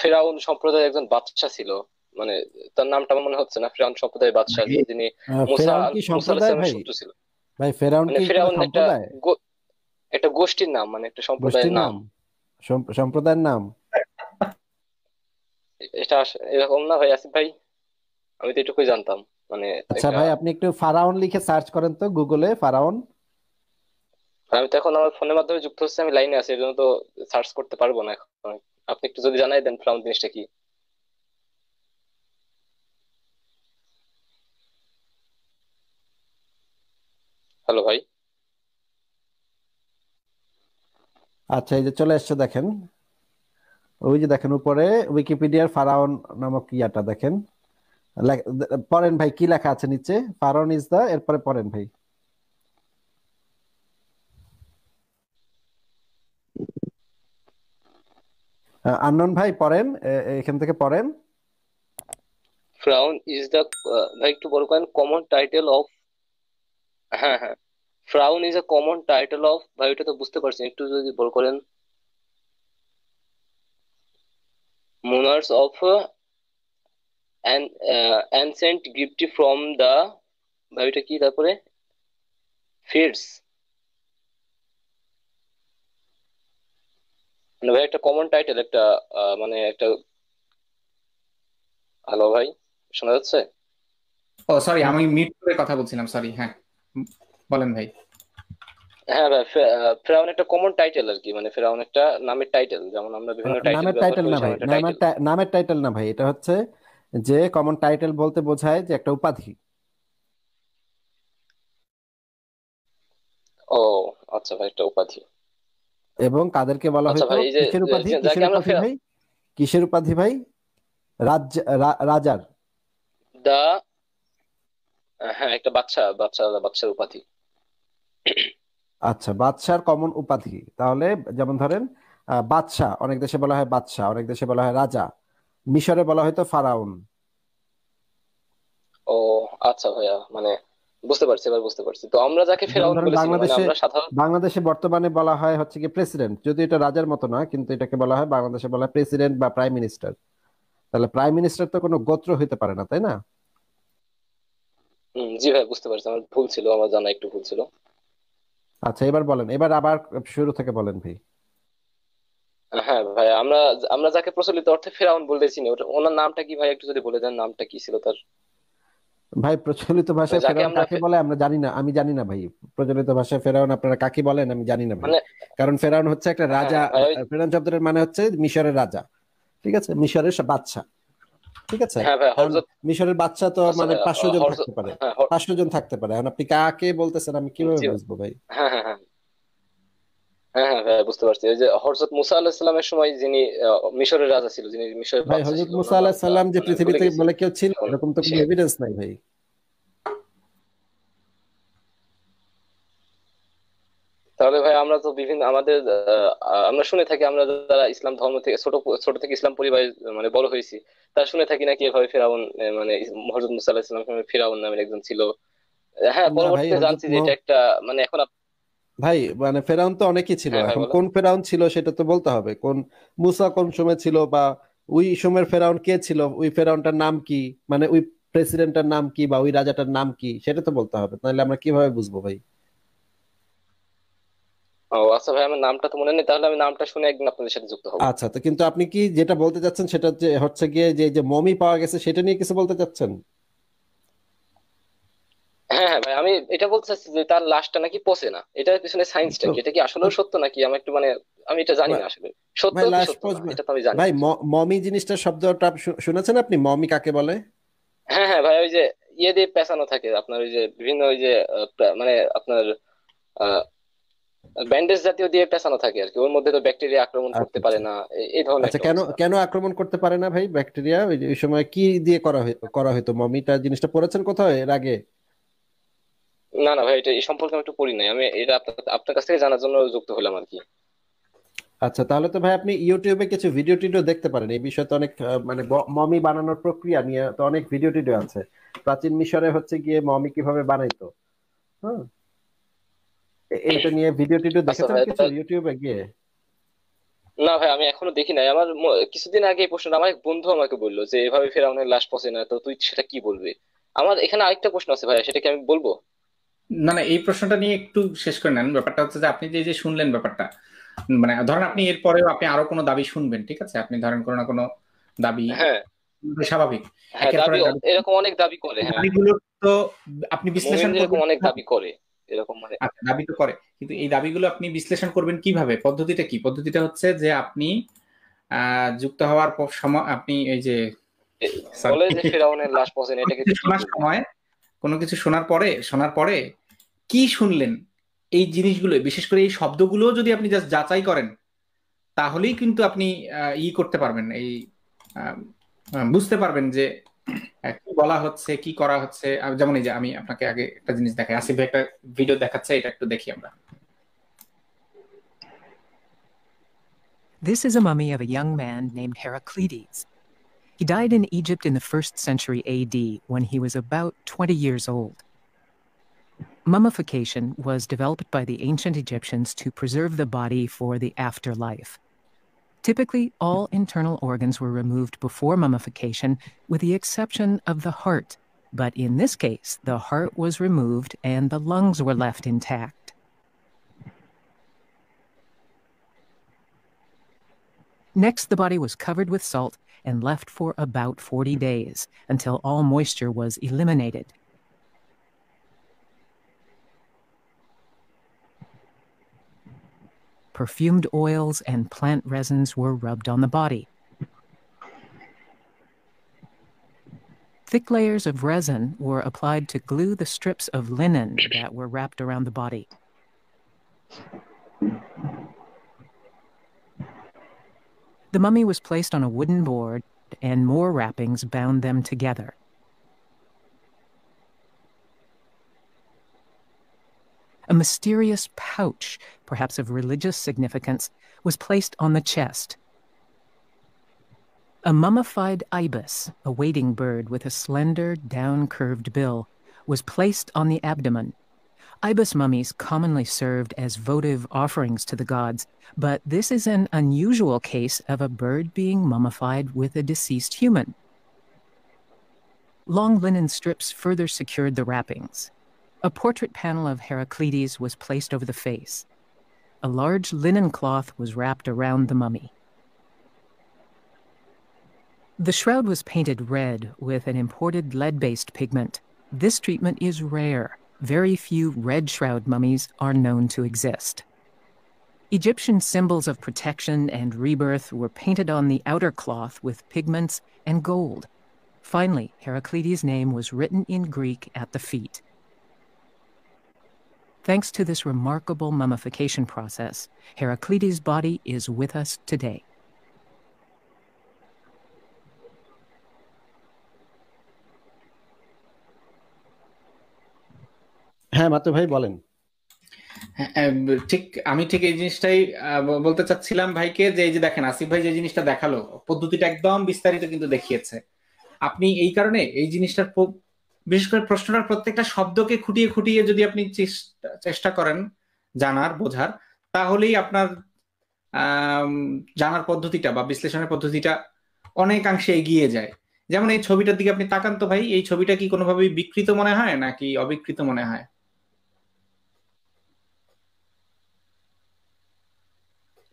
ফেরাউন সম্প্রদায়ের একজন বাদশা ছিল মানে তার নামটা মনে হচ্ছে না ফেরাউন সম্প্রদায়ের বাদশা যিনি ছিল ভাই ফেরাউন মানে ফেরাউন একটা একটা গোষ্ঠীর নাম মানে একটা সম্প্রদায়ের নাম সম্প্রদায়ের নাম এটা এরকম না ভাই আসিফ ভাই আমি তো এটুকুই জানতাম মানে আচ্ছা ভাই আপনি একটু ফারাউন লিখে সার্চ করেন তো গুগলে ফারাউন আমি তো এখন আমার ফোনের মাধ্যমে যুক্ত হচ্ছে আমি লাইনে আছি এজন্য তো সার্চ করতে পারবো না এখন আপনি একটু যদি জানাই দেন ফ্রাউন জিনিসটা কি হ্যালো ভাই আচ্ছা এই যে চলে এসছে দেখেন ওই যে দেখেন উপরে উইকিপিডিয়ার ফারাউন নামক ইয়াটা দেখেন পড়েন ভাই কি লেখা আছে নিচে ফারাউন ইজ দা এরপরে পড়েন ভাই আন্নন ভাই পড়েন এখান থেকে পড়েন ফ্রাউন ইজ দ্য ভাই একটু বড় করেন কমন টাইটেল অফ হ্যাঁ হ্যাঁ ফ্রাউন is a common title of ভাই ওটা তো বুঝতে পারছেন একটু যদি বল করেন monarchs of uh, ancient uh, from the from ভাবিটা কি তারপরে ফিডস মানে ভাই একটা কমন টাইটেল একটা মানে একটা হ্যালো ভাই শোনা যাচ্ছে ও সরি আমি মিট করে কথা বলছিলাম সরি হ্যাঁ বলেন ভাই হ্যাঁ ভাই ফেরাউন একটা কমন টাইটেল আর কি মানে ফেরাউন একটা নামের টাইটেল যেমন আমরা বিভিন্ন টাইটেল নামের টাইটেল না ভাই নামের নামের টাইটেল না ভাই এটা হচ্ছে যে কমন টাইটেল বলতে বোঝায় যে একটা উপাধি ও আচ্ছা ভাই একটা উপাধি এবং কাদেরকে বলা আচ্ছা হতো কিসের উপাধি কিসের উপাধি ভাই কিসের উপাধি ভাই রাজার দা হ্যাঁ একটা বাচ্চা বাচ্চা বাচ্চার উপাধি আচ্ছা বাদশার কমন উপাধি তাহলে যেমন ধরেন বাদশাহ অনেক দেশে বলা হয় বাদশাহ অনেক দেশে বলা হয় রাজা মিশরে বলা হয়তো ফারাউন ও আচ্ছা ভাইয়া মানে বুঝতে পারছি এবার বুঝতে পারছি তো আমরা যাকে ফেরাউন বলেছি মানে আমরা সাধারণ বাংলাদেশে বর্তমানে বলা হয় হচ্ছে কি প্রেসিডেন্ট যদি এটা রাজার মতো না কিন্তু এটাকে বলা হয় বাংলাদেশে বলা প্রেসিডেন্ট বা প্রাইম মিনিস্টার তাহলে প্রাইম মিনিস্টার তো কোনো গোত্র হইতে পারে না তাই না জি ভাই বুঝতে পারছি আমার ভুল ছিল আমার জানা একটু ভুল ছিল আচ্ছা এবার বলেন এবার আবার শুরু থেকে বলেন ভাই হ্যাঁ ভাই আমরা আমরা যাকে প্রচলিত অর্থে ফেরাউন বলেছি ওনার নামটা কি ভাই একটু যদি বলে দেন নামটা কি ছিল তার ভাই প্রচলিত ভাষায় ফেরাউন কাকে বলে আমরা জানি না আমি জানি না ভাই প্রচলিত ভাষায় ফেরাউন আপনারা কাকে বলেন আমি জানি না ভাই মানে- কারণ ফেরাউন হচ্ছে একটা হ্যাঁ, রাজা ফেরাউন শব্দের মানে হচ্ছে মিশরের রাজা ঠিক আছে মিশরের বাদশা ঠিক আছে হ্যাঁ, মিশরের বাচ্চা তো মানে পাঁচশো জন থাকতে পারে হ্যাঁ, পাঁচশো জন থাকতে পারে এখন আপনি কাকে বলতেছেন আমি কিভাবে বুঝবো ভাই হ্যাঁ হ্যাঁ হ্যাঁ বুঝতে পারছি ওই যে হযরত মুসা আলাইহিস সালামের সময় যিনি মিশরের রাজা ছিল যিনি মিশরের ভাই হযরত মুসা আলাইহিস যে পৃথিবীতে বলে কেউ ছিল এরকম তো কোনো এভিডেন্স হ্যাঁ। নাই ভাই তাহলে ভাই আমরা তো বিভিন্ন আমাদের আমরা শুনে থাকি আমরা যারা ইসলাম ধর্ম থেকে ছোট ছোট থেকে ইসলাম পরিবার মানে বড় হয়েছি তারা শুনে থাকি নাকি এভাবে ফেরাউন মানে হযরত মুসা আলাহিসাল্লাম সালাম ফেরাউন নামের একজন ছিল হ্যাঁ পরবর্তীতে জানছি যে এটা একটা মানে এখন ভাই মানে ফেরাউন তো অনেকই ছিল হ্যাঁ, হ্যাঁ, এখন কোন ফেরাউন ছিল সেটা তো বলতে হবে কোন মুসা কোন সময় ছিল বা ওই সময়ের ফেরাউন কে ছিল ওই ফেরাউনটার নাম কি মানে ওই প্রেসিডেন্টের নাম কি বা ওই রাজাটার নাম কি সেটা তো বলতে হবে তাহলে আমরা কিভাবে বুঝবো ভাই ও আচ্ছা ভাই আমার নামটা তো মনে নেই তাহলে আমি নামটা শুনে একদিন আপনাদের সাথে যুক্ত আচ্ছা তো কিন্তু আপনি কি যেটা বলতে চাচ্ছেন সেটা হচ্ছে গিয়ে যে যে মমি পাওয়া গেছে সেটা নিয়ে কিছু বলতে চাচ্ছেন হ্যাঁ হ্যাঁ ভাই আমি এটা বলতে যে তার লাশটা নাকি পচে না এটার পিছনে সায়েন্সটা কি এটা কি আসলেও সত্য নাকি আমি একটু মানে আমি এটা জানি না আসলে সত্য কি সত্য এটা তো আমি জানি ভাই মমি জিনিসটা শব্দটা শুনেছেন আপনি মমি কাকে বলে হ্যাঁ হ্যাঁ ভাই ওই যে ইয়ে দিয়ে পেঁচানো থাকে আপনার ওই যে বিভিন্ন ওই যে মানে আপনার ব্যান্ডেজ জাতীয় দিয়ে পেঁচানো থাকে আর কি ওর মধ্যে তো ব্যাকটেরিয়া আক্রমণ আচ্ছা, করতে পারে আচ্ছা। না এই ধরনের আচ্ছা কেন কেন আক্রমণ করতে পারে না ভাই ব্যাকটেরিয়া ওই সময় কি দিয়ে করা করা হতো মমিটা জিনিসটা পড়েছেন কোথায় এর আগে না না ভাই এটা এই সম্পর্কে আমি একটু পড়ি নাই আমি এটা আপনার কাছ থেকে জানার জন্য যুক্ত হলাম আর কি আচ্ছা তাহলে তো ভাই আপনি ইউটিউবে কিছু ভিডিও টিডিও দেখতে পারেন এই বিষয়ে তো অনেক মানে মমি বানানোর প্রক্রিয়া নিয়ে তো অনেক ভিডিও টিডিও আছে প্রাচীন মিশরে হচ্ছে গিয়ে মমি কিভাবে বানাইতো হ্যাঁ এইটা নিয়ে ভিডিও টিডিও আচ্ছা, দেখেছেন কিছু ইউটিউবে গিয়ে না ভাই আমি এখনো দেখি নাই আমার কিছুদিন আগে এই প্রশ্নটা আমার এক বন্ধু আমাকে বললো যে এভাবে ফেরাউনের লাশ পচে না তো তুই সেটা কি বলবি আমার এখানে আরেকটা প্রশ্ন আছে ভাই সেটা কি আমি বলবো না না এই প্রশ্নটা নিয়ে একটু শেষ করে নেন ব্যাপারটা হচ্ছে যে আপনি যে শুনলেন ব্যাপারটা মানে ধরেন আপনি এরপরেও আপনি আরো কোনো দাবি শুনবেন ঠিক আছে আপনি ধরেন কোনো না কোনো দাবি হ্যাঁ। স্বাভাবিক হ্যাঁ, এরকম অনেক দাবি করে হ্যাঁ। তো আপনি বিশ্লেষণ এরকম অনেক দাবি করে এরকম মানে আচ্ছা, দাবি তো করে কিন্তু এই দাবিগুলো আপনি বিশ্লেষণ করবেন কিভাবে পদ্ধতিটা কি পদ্ধতিটা হচ্ছে যে আপনি যুক্ত হওয়ার সময় আপনি এই যে বলে যে ফেরাউনের লাশ এটাকে সময় কোনো কিছু শোনার পরে শোনার পরে কি শুনলেন এই জিনিসগুলো বিশেষ করে এই শব্দগুলো যদি আপনি জাস্ট যাচাই করেন তাহলেই কিন্তু আপনি ই করতে পারবেন এই বুঝতে পারবেন যে কি বলা হচ্ছে কি করা হচ্ছে যেমন এই যে আমি আপনাকে আগে একটা জিনিস দেখাই আসিফ একটা ভিডিও দেখাচ্ছে এটা একটু দেখি আমরা This is a mummy of a young man named Heraclides, He died in Egypt in the first century AD when he was about 20 years old. Mummification was developed by the ancient Egyptians to preserve the body for the afterlife. Typically, all internal organs were removed before mummification, with the exception of the heart. But in this case, the heart was removed and the lungs were left intact. Next, the body was covered with salt and left for about 40 days until all moisture was eliminated. Perfumed oils and plant resins were rubbed on the body. Thick layers of resin were applied to glue the strips of linen that were wrapped around the body. The mummy was placed on a wooden board, and more wrappings bound them together. A mysterious pouch, perhaps of religious significance, was placed on the chest. A mummified ibis, a wading bird with a slender, down curved bill, was placed on the abdomen Ibis mummies commonly served as votive offerings to the gods, but this is an unusual case of a bird being mummified with a deceased human. Long linen strips further secured the wrappings. A portrait panel of Heraclides was placed over the face. A large linen cloth was wrapped around the mummy. The shroud was painted red with an imported lead based pigment. This treatment is rare very few red shroud mummies are known to exist. Egyptian symbols of protection and rebirth were painted on the outer cloth with pigments and gold. Finally, Heraclides' name was written in Greek at the feet. Thanks to this remarkable mummification process, Heraclides' body is with us today. হ্যাঁ মাতু ভাই বলেন হ্যাঁ, ঠিক আমি ঠিক এই জিনিসটাই বলতে চাচ্ছিলাম ভাইকে যে এই যে দেখেন আসিফ ভাই যে জিনিসটা দেখালো পদ্ধতিটা একদম বিস্তারিত কিন্তু দেখিয়েছে আপনি এই কারণে এই জিনিসটার বিশেষ করে প্রশ্নটার প্রত্যেকটা শব্দকে খুঁটিয়ে খুঁটিয়ে যদি আপনি চেষ্টা করেন জানার বোঝার তাহলেই আপনার জানার পদ্ধতিটা বা বিশ্লেষণের পদ্ধতিটা অনেকাংশে এগিয়ে যায় যেমন এই ছবিটার দিকে আপনি তাকান তো ভাই এই ছবিটা কি কোনোভাবেই বিকৃত মনে হয় নাকি অবিকৃত মনে হয়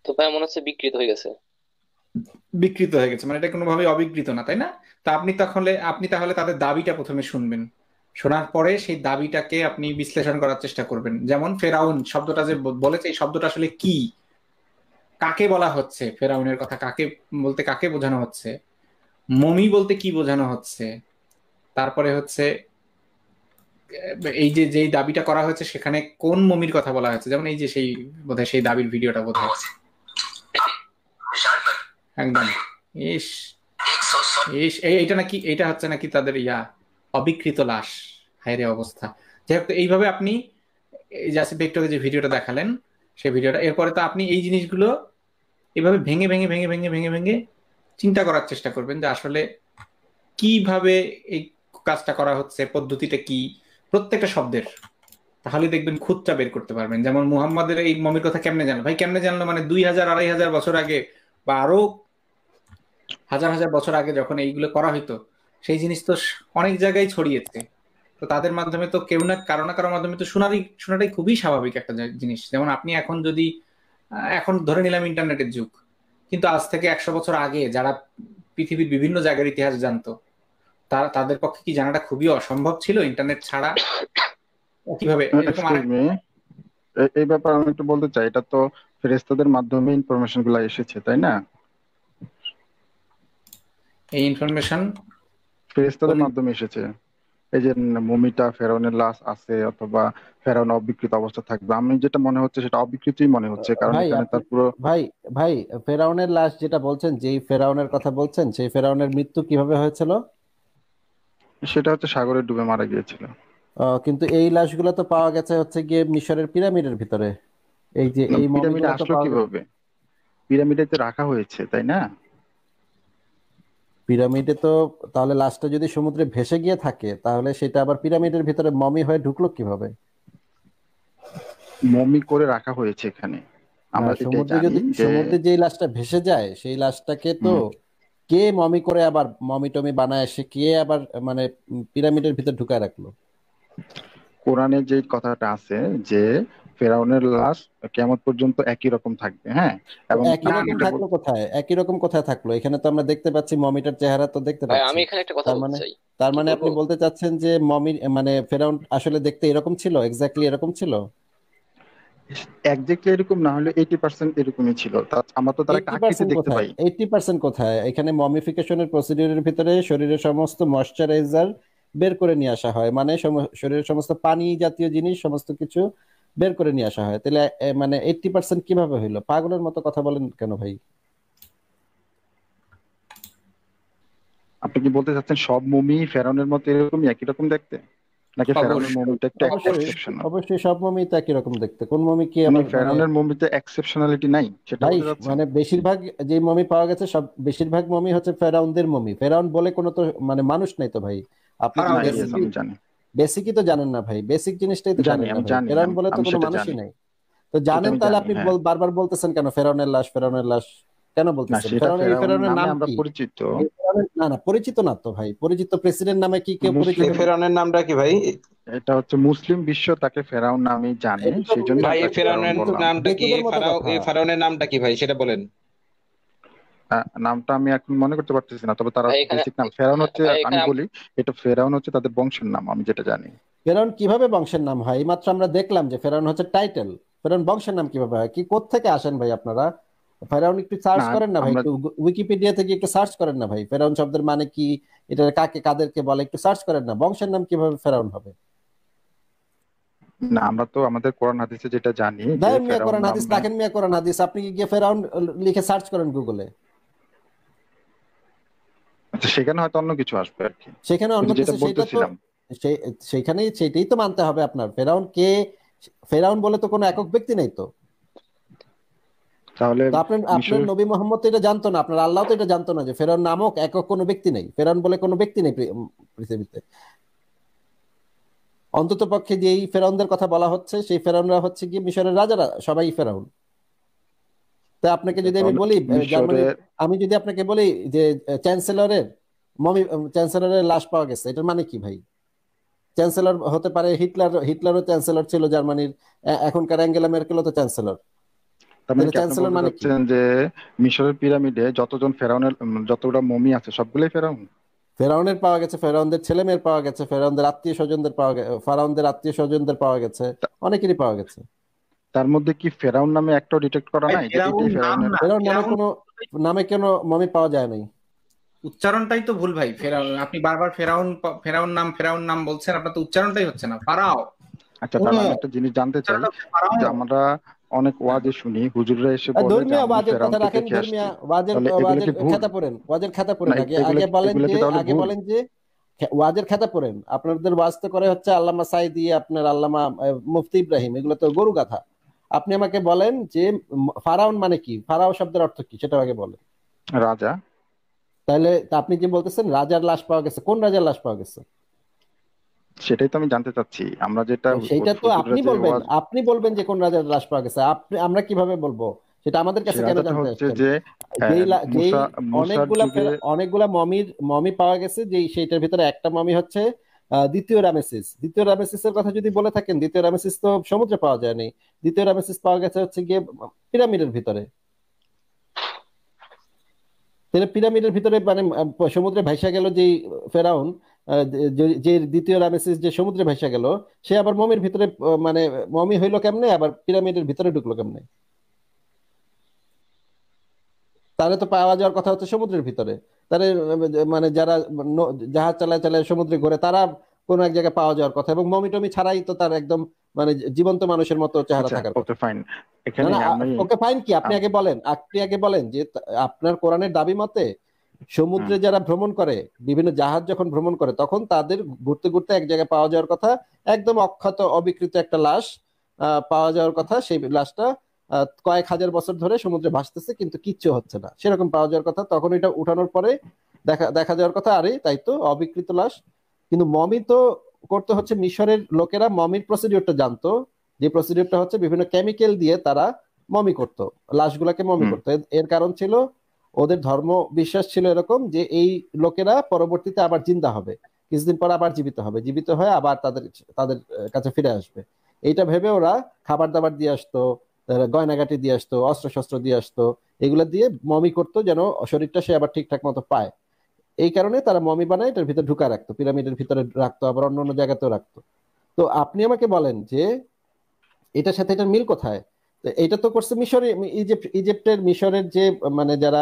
তো মনে হচ্ছে বিকৃত হয়ে গেছে বিকৃত হয়ে গেছে মানে এটা অবিকৃত না তাই না আপনি তাহলে আপনি তাহলে তাদের দাবিটা প্রথমে শুনবেন শোনার পরে সেই দাবিটাকে আপনি বিশ্লেষণ করার চেষ্টা করবেন যেমন ফেরাউন শব্দটা যে বলেছে এই শব্দটা আসলে কি কাকে বলা হচ্ছে ফেরাউনের কথা কাকে বলতে কাকে বোঝানো হচ্ছে মমি বলতে কি বোঝানো হচ্ছে তারপরে হচ্ছে এই যে যেই দাবিটা করা হয়েছে সেখানে কোন মমির কথা বলা হয়েছে যেমন এই যে সেই বোধহয় সেই দাবির ভিডিওটা বোধহয় একদম ইস ইস এইটা নাকি এইটা হচ্ছে নাকি তাদের ইয়া অবিকৃত লাশ হায়রে অবস্থা যাই হোক এইভাবে আপনি জাসিফ ভেক্টরকে যে ভিডিওটা দেখালেন সেই ভিডিওটা এরপরে তো আপনি এই জিনিসগুলো এভাবে ভেঙে ভেঙে ভেঙে ভেঙে ভেঙে ভেঙে চিন্তা করার চেষ্টা করবেন যে আসলে কিভাবে এই কাজটা করা হচ্ছে পদ্ধতিটা কি প্রত্যেকটা শব্দের তাহলে দেখবেন খুঁতটা বের করতে পারবেন যেমন মুহাম্মাদের এই মমির কথা কেমনে জানলো ভাই কেমনে জানলো মানে দুই হাজার আড়াই হাজার বছর আগে বা আরো হাজার হাজার বছর আগে যখন এইগুলো করা হইতো সেই জিনিস তো অনেক জায়গায় ছড়িয়েছে তো তাদের মাধ্যমে তো কেউ না কারো না কারোর মাধ্যমে তো শোনারই শোনাটাই খুবই স্বাভাবিক একটা জিনিস যেমন আপনি এখন যদি এখন ধরে নিলাম ইন্টারনেটের যুগ কিন্তু আজ থেকে একশো বছর আগে যারা পৃথিবীর বিভিন্ন জায়গার ইতিহাস জানতো তারা তাদের পক্ষে কি জানাটা খুবই অসম্ভব ছিল ইন্টারনেট ছাড়া কিভাবে এই ব্যাপারে আমি একটু বলতে চাই এটা তো ফেরেস্তাদের মাধ্যমে ইনফরমেশন গুলা এসেছে তাই না এই ইনফরমেশন ফেরেশতাদের মাধ্যমে এসেছে এই যে মমিটা ফেরাউনের লাশ আছে অথবা ফেরাউন অবিকৃত অবস্থা থাকবে আমি যেটা মনে হচ্ছে সেটা অবিকৃতই মনে হচ্ছে কারণ এখানে তার পুরো ভাই ভাই ফেরাউনের লাশ যেটা বলছেন যেই ফেরাউনের কথা বলছেন সেই ফেরাউনের মৃত্যু কিভাবে হয়েছিল সেটা হচ্ছে সাগরে ডুবে মারা গিয়েছিল কিন্তু এই লাশগুলো তো পাওয়া গেছে হচ্ছে গিয়ে মিশরের পিরামিডের ভিতরে এই যে এই পিরামিড আসলো কিভাবে পিরামিডে তো রাখা হয়েছে তাই না পিরামিডে তো তাহলে লাস্টে যদি সমুদ্রে ভেসে গিয়ে থাকে তাহলে সেটা আবার পিরামিডের ভিতরে মমি হয়ে ঢুকলো কিভাবে মমি করে রাখা হয়েছে এখানে হ্যাঁ, আমরা সমুদ্রে যদি সমুদ্রে যে লাশটা ভেসে যায় সেই লাশটাকে তো কে মমি করে আবার মমি টমি বানায় সে কে আবার মানে পিরামিডের ভিতরে ঢুকায় রাখলো কোরআনে যে কথাটা আছে যে ফেরাউনের লাশ কেমন পর্যন্ত একই রকম থাকবে হ্যাঁ এবং একই রকম থাকলো কোথায় একই রকম কোথায় থাকলো এখানে তো আমরা দেখতে পাচ্ছি মমিটার চেহারা তো দেখতে পাচ্ছি আমি এখানে একটা কথা বলতে মানে- চাই তার মানে আপনি বলতে চাচ্ছেন যে মমি মানে ফেরাউন আসলে দেখতে এরকম ছিল এক্স্যাক্টলি এরকম ছিল একজ্যাক্টলি এরকম না হলে 80% এরকমই ছিল আমরা তো তার আকৃতি দেখতে পাই 80% কোথায় এখানে মমিফিকেশনের প্রসিডিউরের ভিতরে শরীরের সমস্ত ময়শ্চারাইজার বের করে নিয়ে আসা হয় মানে শরীরের সমস্ত পানি জাতীয় জিনিস সমস্ত কিছু বের করে নিয়ে আসা হয় তাহলে মানে এইটটি পার্সেন্ট কিভাবে হইলো পাগলের মতো কথা বলেন কেন ভাই আপনি কি বলতে চাচ্ছেন সব মমি ফেরাউনের মতো এরকমই একই রকম দেখতে নাকি অবশ্যই সব মমি তো একই রকম দেখতে কোন মমি কি মানে আমার ফেরাউনের মানে- মমিতে এক্সেপশনালিটি নাই সেটা মানে বেশিরভাগ যে মমি পাওয়া গেছে সব বেশিরভাগ মমি হচ্ছে ফেরাউনদের মমি ফেরাউন বলে কোনো তো মানে মানুষ নাই তো ভাই আপনি জানেন বেসিকই তো জানেন না ভাই বেসিক জিনিসটাই তো জানেন না ফেরাউন বলে তো কোনো মানুষই নাই তো জানেন তাহলে আপনি হ্যাঁ। বারবার বলতেছেন কেন ফেরাউনের লাশ ফেরাউনের লাশ কেন বলতেছেন ফেরাউনের ফেরাউনের নাম আমরা পরিচিত না না পরিচিত না তো ভাই পরিচিত প্রেসিডেন্ট নামে কি কেউ পরিচিত ফেরাউনের নামটা কি ভাই এটা হচ্ছে মুসলিম বিশ্ব তাকে ফেরাউন নামে জানে সেজন্য ভাই ফেরাউনের নামটা কি এই ফেরাউনের নামটা কি ভাই সেটা বলেন নামটা আমি এখন মনে করতে পারতেছি না তবে তারা বেসিক নাম ফেরাউন হচ্ছে আমি বলি এটা ফেরাউন হচ্ছে তাদের বংশের নাম আমি যেটা জানি ফেরাউন কিভাবে বংশের নাম হয় এইমাত্র আমরা দেখলাম যে ফেরাউন হচ্ছে টাইটেল ফেরাউন বংশের নাম কিভাবে হয় কি কোথ থেকে আসেন ভাই আপনারা ফেরাউন একটু সার্চ করেন না ভাই একটু উইকিপিডিয়া থেকে একটু সার্চ করেন না ভাই ফেরাউন শব্দের মানে কি এটা কাকে কাদেরকে বলে একটু সার্চ করেন না বংশের নাম কিভাবে ফেরাউন হবে না আমরা তো আমাদের কোরআন হাদিসে যেটা জানি মিয়া কোরআন হাদিস রাখেন মিয়া কোরআন হাদিস আপনি কি গিয়ে ফেরাউন লিখে সার্চ করেন গুগলে সেখানে হয়তো অন্য কিছু আসবে আর কি সেখানে অন্য কিছু সেটা তো সেখানে সেটাই তো মানতে হবে আপনার ফেরাউন কে ফেরাউন বলে তো কোনো একক ব্যক্তি নেই তো তাহলে আপনার আপনার নবী মোহাম্মদ তো এটা জানতো না আপনার আল্লাহ তো এটা জানতো না যে ফেরাউন নামক একক কোনো ব্যক্তি নেই ফেরাউন বলে কোনো ব্যক্তি নেই পৃথিবীতে অন্তত পক্ষে যেই ফেরাউনদের কথা বলা হচ্ছে সেই ফেরাউনরা হচ্ছে কি মিশরের রাজারা সবাই ফেরাউন তা আপনাকে যদি আমি বলি জার্মানি আমি যদি আপনাকে বলি যে চ্যান্সেলরের মমি চ্যান্সেলরের লাশ পাওয়া গেছে এটার মানে কি ভাই চ্যান্সেলর হতে পারে হিটলার হিটলারও চ্যান্সেলর ছিল জার্মানির এখনকার অ্যাঙ্গেলা মেরকেলও তো চ্যান্সেলর মানে, মানে যে মিশরের পিরামিডে যতজন ফেরাউনের যতগুলা মমি আছে সবগুলোই ফেরাউন ফেরাউনের পাওয়া গেছে ফেরাউনদের ছেলে মেয়ের পাওয়া গেছে ফেরাউনদের আত্মীয় স্বজনদের পাওয়া গেছে ফেরাউনদের আত্মীয় স্বজনদের পাওয়া গেছে অনেকেরই পাওয়া গেছে তার মধ্যে কি ফেরাউন নামে একটাও ডিটেক্ট করা নাই ফেরাউন নামে কোনো নামে কেন মমি পাওয়া যায় নাই উচ্চারণটাই তো ভুল ভাই ফেরাউন আপনি বারবার ফেরাউন ফেরাউন নাম ফেরাউন নাম বলছেন আপনার তো উচ্চারণটাই হচ্ছে না ফারাও আচ্ছা তাহলে আমি একটা জিনিস জানতে চাই যে আমরা অনেক ওয়াজে শুনি হুজুররা এসে বলে ধর্মীয় ওয়াজের কথা রাখেন ধর্মীয় ওয়াজের ওয়াজের খাতা পড়েন ওয়াজের খাতা পড়েন আগে আগে বলেন যে আগে বলেন যে ওয়াজের খাতা পড়েন আপনাদের ওয়াজ তো করে হচ্ছে আল্লামা সাইদি আপনার আল্লামা মুফতি ইব্রাহিম এগুলো তো গরু গাথা আপনি আমাকে বলেন যে ফারাউন মানে কি ফারাও শব্দের অর্থ কি সেটা আগে বলেন রাজা তাহলে আপনি যে বলতেছেন রাজার লাশ পাওয়া গেছে কোন রাজার লাশ পাওয়া গেছে সেটাই তো আমি জানতে চাচ্ছি আমরা যেটা সেটা তো আপনি বলবেন আপনি বলবেন যে কোন রাজার লাশ পাওয়া গেছে আপনি আমরা কিভাবে বলবো সেটা আমাদের কাছে কেন জানতে হচ্ছে যে অনেকগুলা অনেকগুলা মমির মমি পাওয়া গেছে যে সেইটার ভিতরে একটা মমি হচ্ছে দ্বিতীয় রামেসিস দ্বিতীয় এর কথা যদি বলে থাকেন দ্বিতীয় রামেসিস তো সমুদ্রে পাওয়া যায়নি দ্বিতীয় রামেসিস পাওয়া গেছে হচ্ছে গিয়ে পিরামিডের ভিতরে তাহলে পিরামিডের ভিতরে মানে সমুদ্রে ভাইসা গেল যে ফেরাউন যে দ্বিতীয় রামেসিস যে সমুদ্রে ভাইসা গেল সে আবার মমির ভিতরে মানে মমি হইলো কেমনে আবার পিরামিডের ভিতরে ঢুকলো কেমনে তাহলে তো পাওয়া যাওয়ার কথা হচ্ছে সমুদ্রের ভিতরে তাদের মানে যারা জাহাজ চালায় চালায় সমুদ্রে ঘুরে তারা কোন এক জায়গায় পাওয়া যাওয়ার কথা এবং মমি টমি ছাড়াই তো তার একদম মানে জীবন্ত মানুষের মতো চেহারা আচ্ছা, থাকার ওকে ফাইন ওকে ফাইন কি আপনি আগে বলেন আপনি আগে বলেন যে আপনার কোরআনের দাবি মতে সমুদ্রে যারা ভ্রমণ করে বিভিন্ন জাহাজ যখন ভ্রমণ করে তখন তাদের ঘুরতে ঘুরতে এক জায়গায় পাওয়া যাওয়ার কথা একদম অক্ষত অবিকৃত একটা লাশ পাওয়া যাওয়ার কথা সেই লাশটা কয়েক হাজার বছর ধরে সমুদ্রে ভাসতেছে কিন্তু কিচ্ছু হচ্ছে না সেরকম পাওয়া যাওয়ার কথা তখন এটা উঠানোর পরে দেখা দেখা যাওয়ার কথা আরে তাই তো অবিকৃত লাশ কিন্তু মমি তো করতে হচ্ছে মিশরের লোকেরা মমির প্রসিডিওরটা জানতো যে প্রসিডিওরটা হচ্ছে বিভিন্ন কেমিক্যাল দিয়ে তারা মমি করত লাশগুলাকে মমি করত এর কারণ ছিল ওদের ধর্ম বিশ্বাস ছিল এরকম যে এই লোকেরা পরবর্তীতে আবার জিন্দা হবে কিছুদিন পর আবার জীবিত হবে জীবিত হয়ে আবার তাদের তাদের কাছে ফিরে আসবে এইটা ভেবে ওরা খাবার দাবার দিয়ে আসতো গয়নাগাটি দিয়ে আসতো অস্ত্রশস্ত্র দিয়ে আসতো এগুলো দিয়ে মমি করতো যেন শরীরটা সে আবার ঠিকঠাক মতো পায় এই কারণে তারা মমি বানায় এটার ভিতরে ঢুকা রাখতো পিরামিডের ভিতরে রাখতো আবার অন্য অন্য জায়গাতেও রাখতো তো আপনি আমাকে বলেন যে এটার সাথে এটার মিল কোথায় এটা তো করছে মিশরে ইজিপ্ট ইজিপ্টের মিশরের যে মানে যারা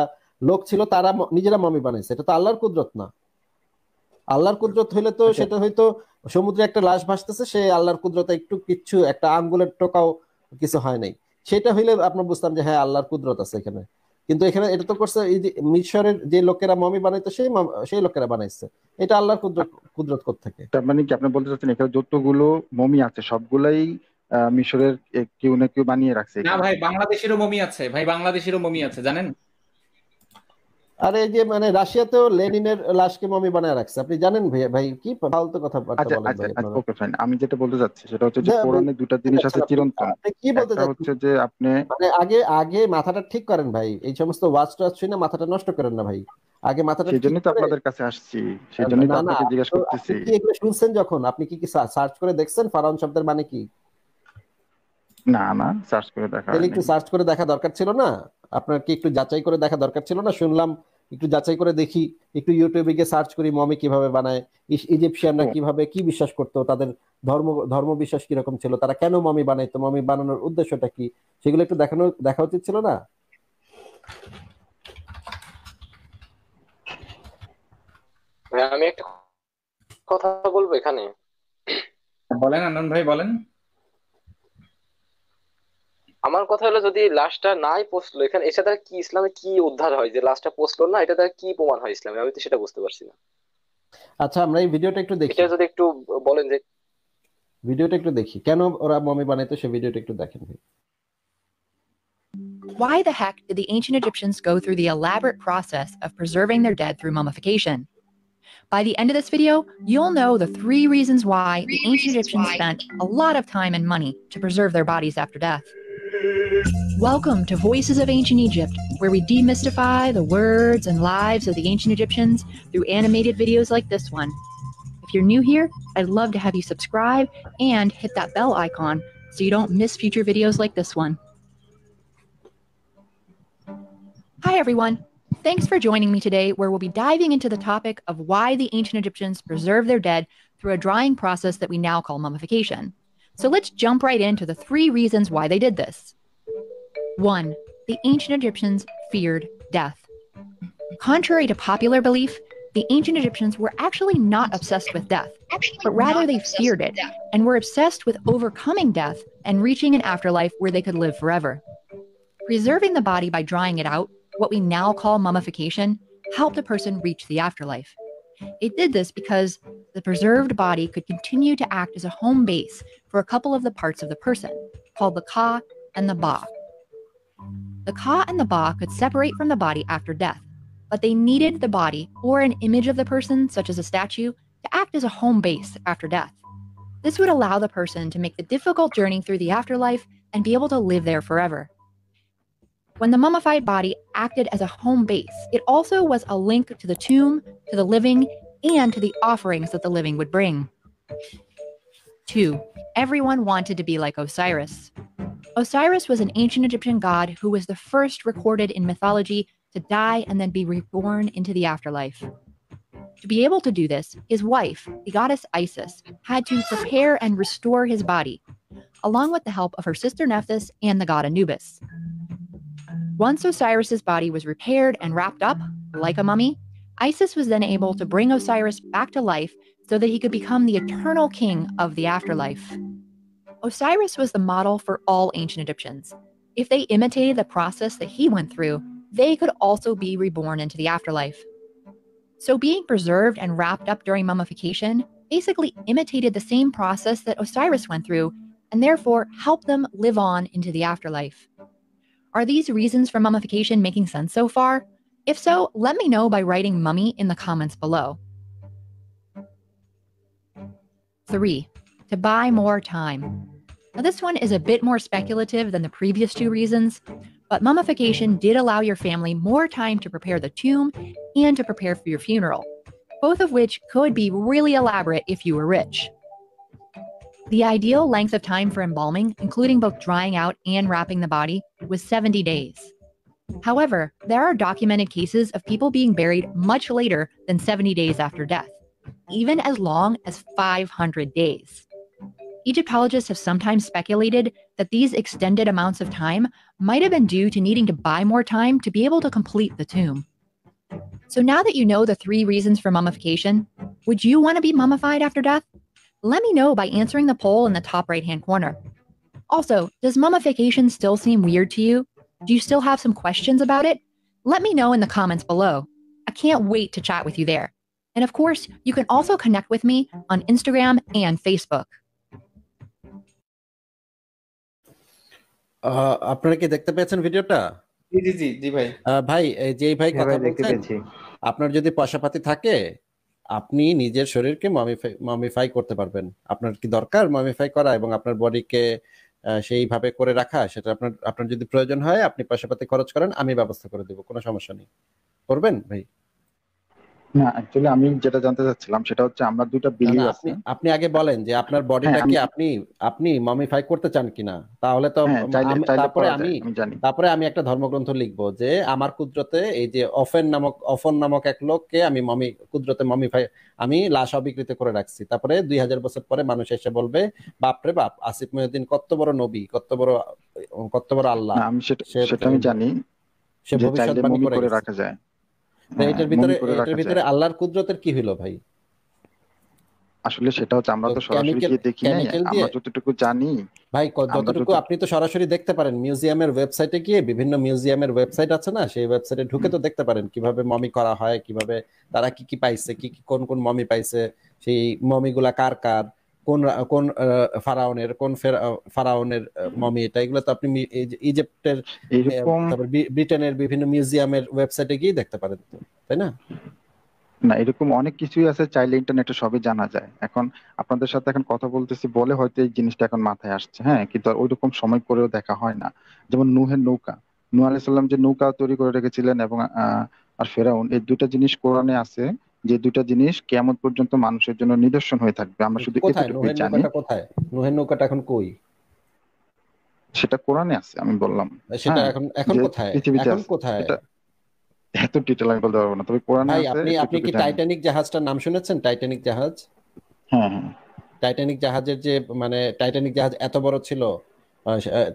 লোক ছিল তারা নিজেরা মমি বানাইছে এটা তো আল্লাহর কুদরত না আল্লাহর কুদরত হইলে তো আচ্ছা। সেটা হয়তো সমুদ্রে একটা লাশ ভাসতেছে সে আল্লাহর কুদরতে একটু কিছু একটা আঙ্গুলের টোকাও কিছু হয় নাই সেটা হইলে আপনার বুঝতাম যে হ্যাঁ আল্লাহর কুদরত আছে এখানে কিন্তু এখানে এটা তো করছে এই যে মিশরের যে লোকেরা মমি বানাইতো সেই সেই লোকেরা বানাইছে এটা আল্লাহর কুদরত কুদরত করতে থাকে তার মানে কি আপনি বলতে চাচ্ছেন এখানে যতগুলো মমি আছে সবগুলাই মিশরের কেউ না কেউ বানিয়ে রাখছে না ভাই বাংলাদেশেরও মমি আছে ভাই বাংলাদেশেরও মমি আছে জানেন আরে যে মানে রাশিয়াতেও লেনিনের লাশকে মমি বানায় রাখছে আপনি জানেন ভাই ভাই কি ফালতু কথা ওকে ফাইন আমি যেটা বলতে যাচ্ছি সেটা হচ্ছে যে কোরআনে দুটো জিনিস আছে আচ্ছা, চিরন্তন কি বলতে যে আপনি মানে আগে আগে মাথাটা ঠিক করেন ভাই এই সমস্ত ওয়াচ টাচ না মাথাটা নষ্ট করেন না ভাই আগে মাথাটা সেজন্যই তো আপনাদের কাছে আসছি সেজন্যই তো আপনাকে করতেছি এগুলো শুনছেন যখন আপনি কি কি সার্চ করে দেখছেন ফারাউন শব্দের মানে কি না না সার্চ করে দেখা তাহলে একটু সার্চ করে দেখা দরকার ছিল না আপনার কি একটু যাচাই করে দেখা দরকার ছিল না শুনলাম একটু যাচাই করে দেখি একটু ইউটিউবে গিয়ে সার্চ করি মমি কিভাবে বানায় ইজিপশিয়ানরা হ্যাঁ। কিভাবে কি বিশ্বাস করতো তাদের ধর্ম ধর্ম বিশ্বাস কিরকম ছিল তারা কেন মমি বানাইতো মমি বানানোর উদ্দেশ্যটা কি সেগুলো একটু দেখানো দেখা উচিত ছিল না হ্যাঁ, আমি একটা কথা বলবো এখানে বলেন আনন্দ ভাই বলেন আমার কথা হলো যদি লাশটা নাই পৌঁছলো এখানে এটা দ্বারা কি ইসলামে কি উদ্ধার হয় যে লাশটা পৌঁছলো না এটা দ্বারা কি প্রমাণ হয় ইসলামে আমি তো সেটা বুঝতে পারছি না আচ্ছা আমরা এই ভিডিওটা একটু দেখি যদি একটু বলেন যে ভিডিওটা একটু দেখি কেন ওরা মমি বানাইতো সেই ভিডিওটা একটু দেখেন Why the heck did the ancient Egyptians go through the elaborate process of preserving their dead through mummification? By the end of this video, you'll know the three reasons why the ancient Egyptians spent a lot of time and money to preserve their bodies after death. Welcome to Voices of Ancient Egypt, where we demystify the words and lives of the ancient Egyptians through animated videos like this one. If you're new here, I'd love to have you subscribe and hit that bell icon so you don't miss future videos like this one. Hi, everyone. Thanks for joining me today, where we'll be diving into the topic of why the ancient Egyptians preserved their dead through a drying process that we now call mummification. So let's jump right into the three reasons why they did this. One, the ancient Egyptians feared death. Contrary to popular belief, the ancient Egyptians were actually not obsessed with death, but rather they feared it and were obsessed with overcoming death and reaching an afterlife where they could live forever. Preserving the body by drying it out, what we now call mummification, helped a person reach the afterlife. It did this because the preserved body could continue to act as a home base for a couple of the parts of the person, called the ka and the ba. The ka and the ba could separate from the body after death, but they needed the body or an image of the person, such as a statue, to act as a home base after death. This would allow the person to make the difficult journey through the afterlife and be able to live there forever. When the mummified body acted as a home base, it also was a link to the tomb, to the living, and to the offerings that the living would bring. Two, everyone wanted to be like Osiris. Osiris was an ancient Egyptian god who was the first recorded in mythology to die and then be reborn into the afterlife. To be able to do this, his wife, the goddess Isis, had to prepare and restore his body, along with the help of her sister Nephthys and the god Anubis. Once Osiris's body was repaired and wrapped up, like a mummy, Isis was then able to bring Osiris back to life so that he could become the eternal king of the afterlife. Osiris was the model for all ancient Egyptians. If they imitated the process that he went through, they could also be reborn into the afterlife. So, being preserved and wrapped up during mummification basically imitated the same process that Osiris went through and therefore helped them live on into the afterlife. Are these reasons for mummification making sense so far? If so, let me know by writing mummy in the comments below. 3. To buy more time. Now, this one is a bit more speculative than the previous two reasons, but mummification did allow your family more time to prepare the tomb and to prepare for your funeral, both of which could be really elaborate if you were rich. The ideal length of time for embalming, including both drying out and wrapping the body, was 70 days. However, there are documented cases of people being buried much later than 70 days after death, even as long as 500 days. Egyptologists have sometimes speculated that these extended amounts of time might have been due to needing to buy more time to be able to complete the tomb. So now that you know the three reasons for mummification, would you want to be mummified after death? Let me know by answering the poll in the top right hand corner. Also, does mummification still seem weird to you? Do you still have some questions about it? Let me know in the comments below. I can't wait to chat with you there. And of course, you can also connect with me on Instagram and Facebook. Uh, আপনারা কি দেখতে পেয়েছেন ভিডিওটা জি জি জি ভাই ভাই যে ভাই কথা বলছেন আপনার যদি পয়সা থাকে আপনি নিজের শরীরকে মমিফাই মমিফাই করতে পারবেন আপনার কি দরকার মমিফাই করা এবং আপনার বডিকে সেইভাবে করে রাখা সেটা আপনার আপনার যদি প্রয়োজন হয় আপনি পাশাপাশি খরচ করেন আমি ব্যবস্থা করে দেবো কোনো সমস্যা নেই করবেন ভাই না অ্যাকচুয়ালি আমি যেটা জানতে চাচ্ছিলাম সেটা হচ্ছে আমরা দুইটা বিলি আছে আপনি আগে বলেন যে আপনার বডিটা হ্যাঁ, কি আপনি আপনি মমিফাই করতে চান কিনা তাহলে তো হ্যাঁ, তারপরে আমি তারপরে আমি একটা ধর্মগ্রন্থ লিখবো যে আমার কুদরতে এই যে অফেন নামক অফন নামক এক লোককে আমি মমি কুদরতে মমিফাই আমি লাশ অবিকৃত করে রাখছি তারপরে দুই হাজার বছর পরে মানুষ এসে বলবে বাপরে বাপ আসিফ মহিউদ্দিন কত বড় নবী কত বড় কত বড় আল্লাহ আমি সেটা আমি জানি সে ভবিষ্যৎ করে রাখা যায় হ্যাঁ, এটার ভিতরে এটার ভিতরে আল্লাহর কুদরতের কি হলো ভাই আসলে সেটা হচ্ছে আমরা তো সরাসরি গিয়ে দেখি না আমরা যতটুকু জানি ভাই যতটুকু আপনি তো সরাসরি দেখতে পারেন মিউজিয়ামের ওয়েবসাইটে গিয়ে বিভিন্ন মিউজিয়ামের ওয়েবসাইট আছে না সেই ওয়েবসাইটে ঢুকে তো দেখতে পারেন কিভাবে মমি করা হয় কিভাবে তারা কি কি পাইছে কি কি কোন কোন মমি পাইছে সেই মমিগুলা কার কার কোন কোন ফারাউনের কোন ফারাউনের মমি এটা এগুলো তো আপনি ইজিপ্টের তারপর ব্রিটেনের বিভিন্ন মিউজিয়ামের ওয়েবসাইটে গিয়ে দেখতে পারেন তাই না না এরকম অনেক কিছুই আছে চাইলে ইন্টারনেটে সবই জানা যায় এখন আপনাদের সাথে এখন কথা বলতেছি বলে হয়তো এই জিনিসটা এখন মাথায় আসছে হ্যাঁ কিন্তু ওই রকম সময় করেও দেখা হয় না যেমন নুহের নৌকা নু আলাইহিস যে নৌকা তৈরি করে রেখেছিলেন এবং আর ফেরাউন এই দুটা জিনিস কোরআনে আছে যে দুটা জিনিস কেয়ামত পর্যন্ত মানুষের জন্য নিদর্শন হয়ে থাকবে আমরা শুধু জানি নোহের নৌকাটা এখন কই সেটা কোরআনে আছে আমি বললাম সেটা হ্যাঁ, এখন এখন কোথায় এখন কোথায় এত ডিটেল আমি বলতে পারবো না তবে কোরআনে আছে আপনি আপনি কি টাইটানিক জাহাজটার নাম শুনেছেন টাইটানিক জাহাজ হ্যাঁ হ্যাঁ টাইটানিক জাহাজের যে মানে টাইটানিক জাহাজ এত বড় ছিল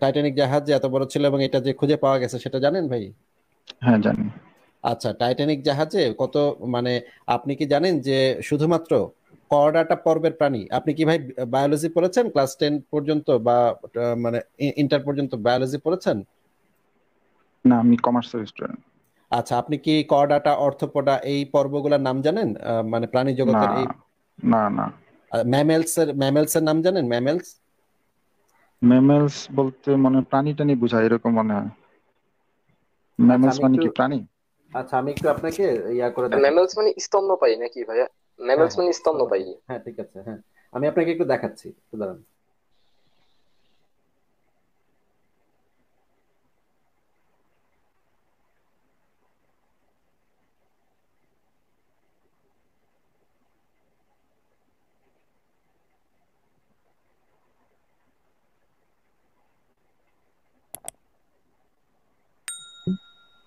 টাইটানিক জাহাজ যে এত বড় ছিল এবং এটা যে খুঁজে পাওয়া গেছে সেটা জানেন ভাই হ্যাঁ জানি আচ্ছা টাইটানিক জাহাজে কত মানে আপনি কি জানেন যে শুধুমাত্র করডাটা পর্বের প্রাণী আপনি কি ভাই বায়োলজি পড়েছেন ক্লাস টেন পর্যন্ত বা মানে ইন্টার পর্যন্ত বায়োলজি পড়েছেন না আমি কমার্সের স্টুডেন্ট আচ্ছা আপনি কি করডাটা অর্থপডা এই পর্বগুলোর নাম জানেন মানে প্রাণী জগতের এই না না ম্যামেলস এর ম্যামেলস এর নাম জানেন ম্যামেলস ম্যামেলস বলতে মানে প্রাণী টানি বোঝায় এরকম মনে হয় আচ্ছা, ম্যামেলস মানে কি প্রাণী আচ্ছা আমি একটু আপনাকে ইয়া করে দেব ম্যামেলস মানে স্তন্যপায়ী নাকি ভাইয়া ম্যামেলস মানে স্তন্যপায়ী হ্যাঁ ঠিক আছে হ্যাঁ আমি আপনাকে একটু দেখাচ্ছি দাঁড়ান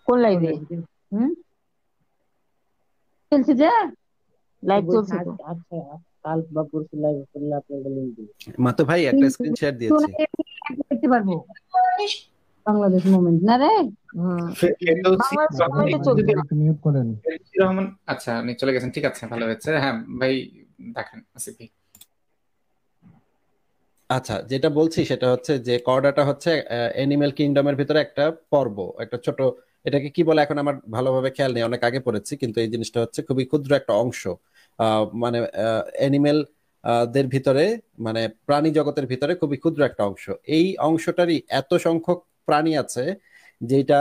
কোন লাইভে চলছে যে চলছে আচ্ছা, আচ্ছা কাল বা পরশু লাইভ করলে লিংক ভাই একটা দেখতে পারবো বাংলাদেশ না রে আচ্ছা আপনি চলে গেছেন ঠিক আছে ভালো হয়েছে হ্যাঁ ভাই দেখেন আসিফ আচ্ছা যেটা বলছি সেটা হচ্ছে যে করডাটা হচ্ছে অ্যানিমেল কিংডমের ভিতরে একটা পর্ব একটা ছোট এটাকে কি বলে এখন আমার ভালোভাবে খেয়াল নেই অনেক আগে পড়েছি কিন্তু এই জিনিসটা হচ্ছে খুবই ক্ষুদ্র একটা অংশ মানে অ্যানিমেল দের ভিতরে মানে প্রাণী জগতের ভিতরে খুবই ক্ষুদ্র একটা অংশ এই অংশটারই এত সংখ্যক প্রাণী আছে যেটা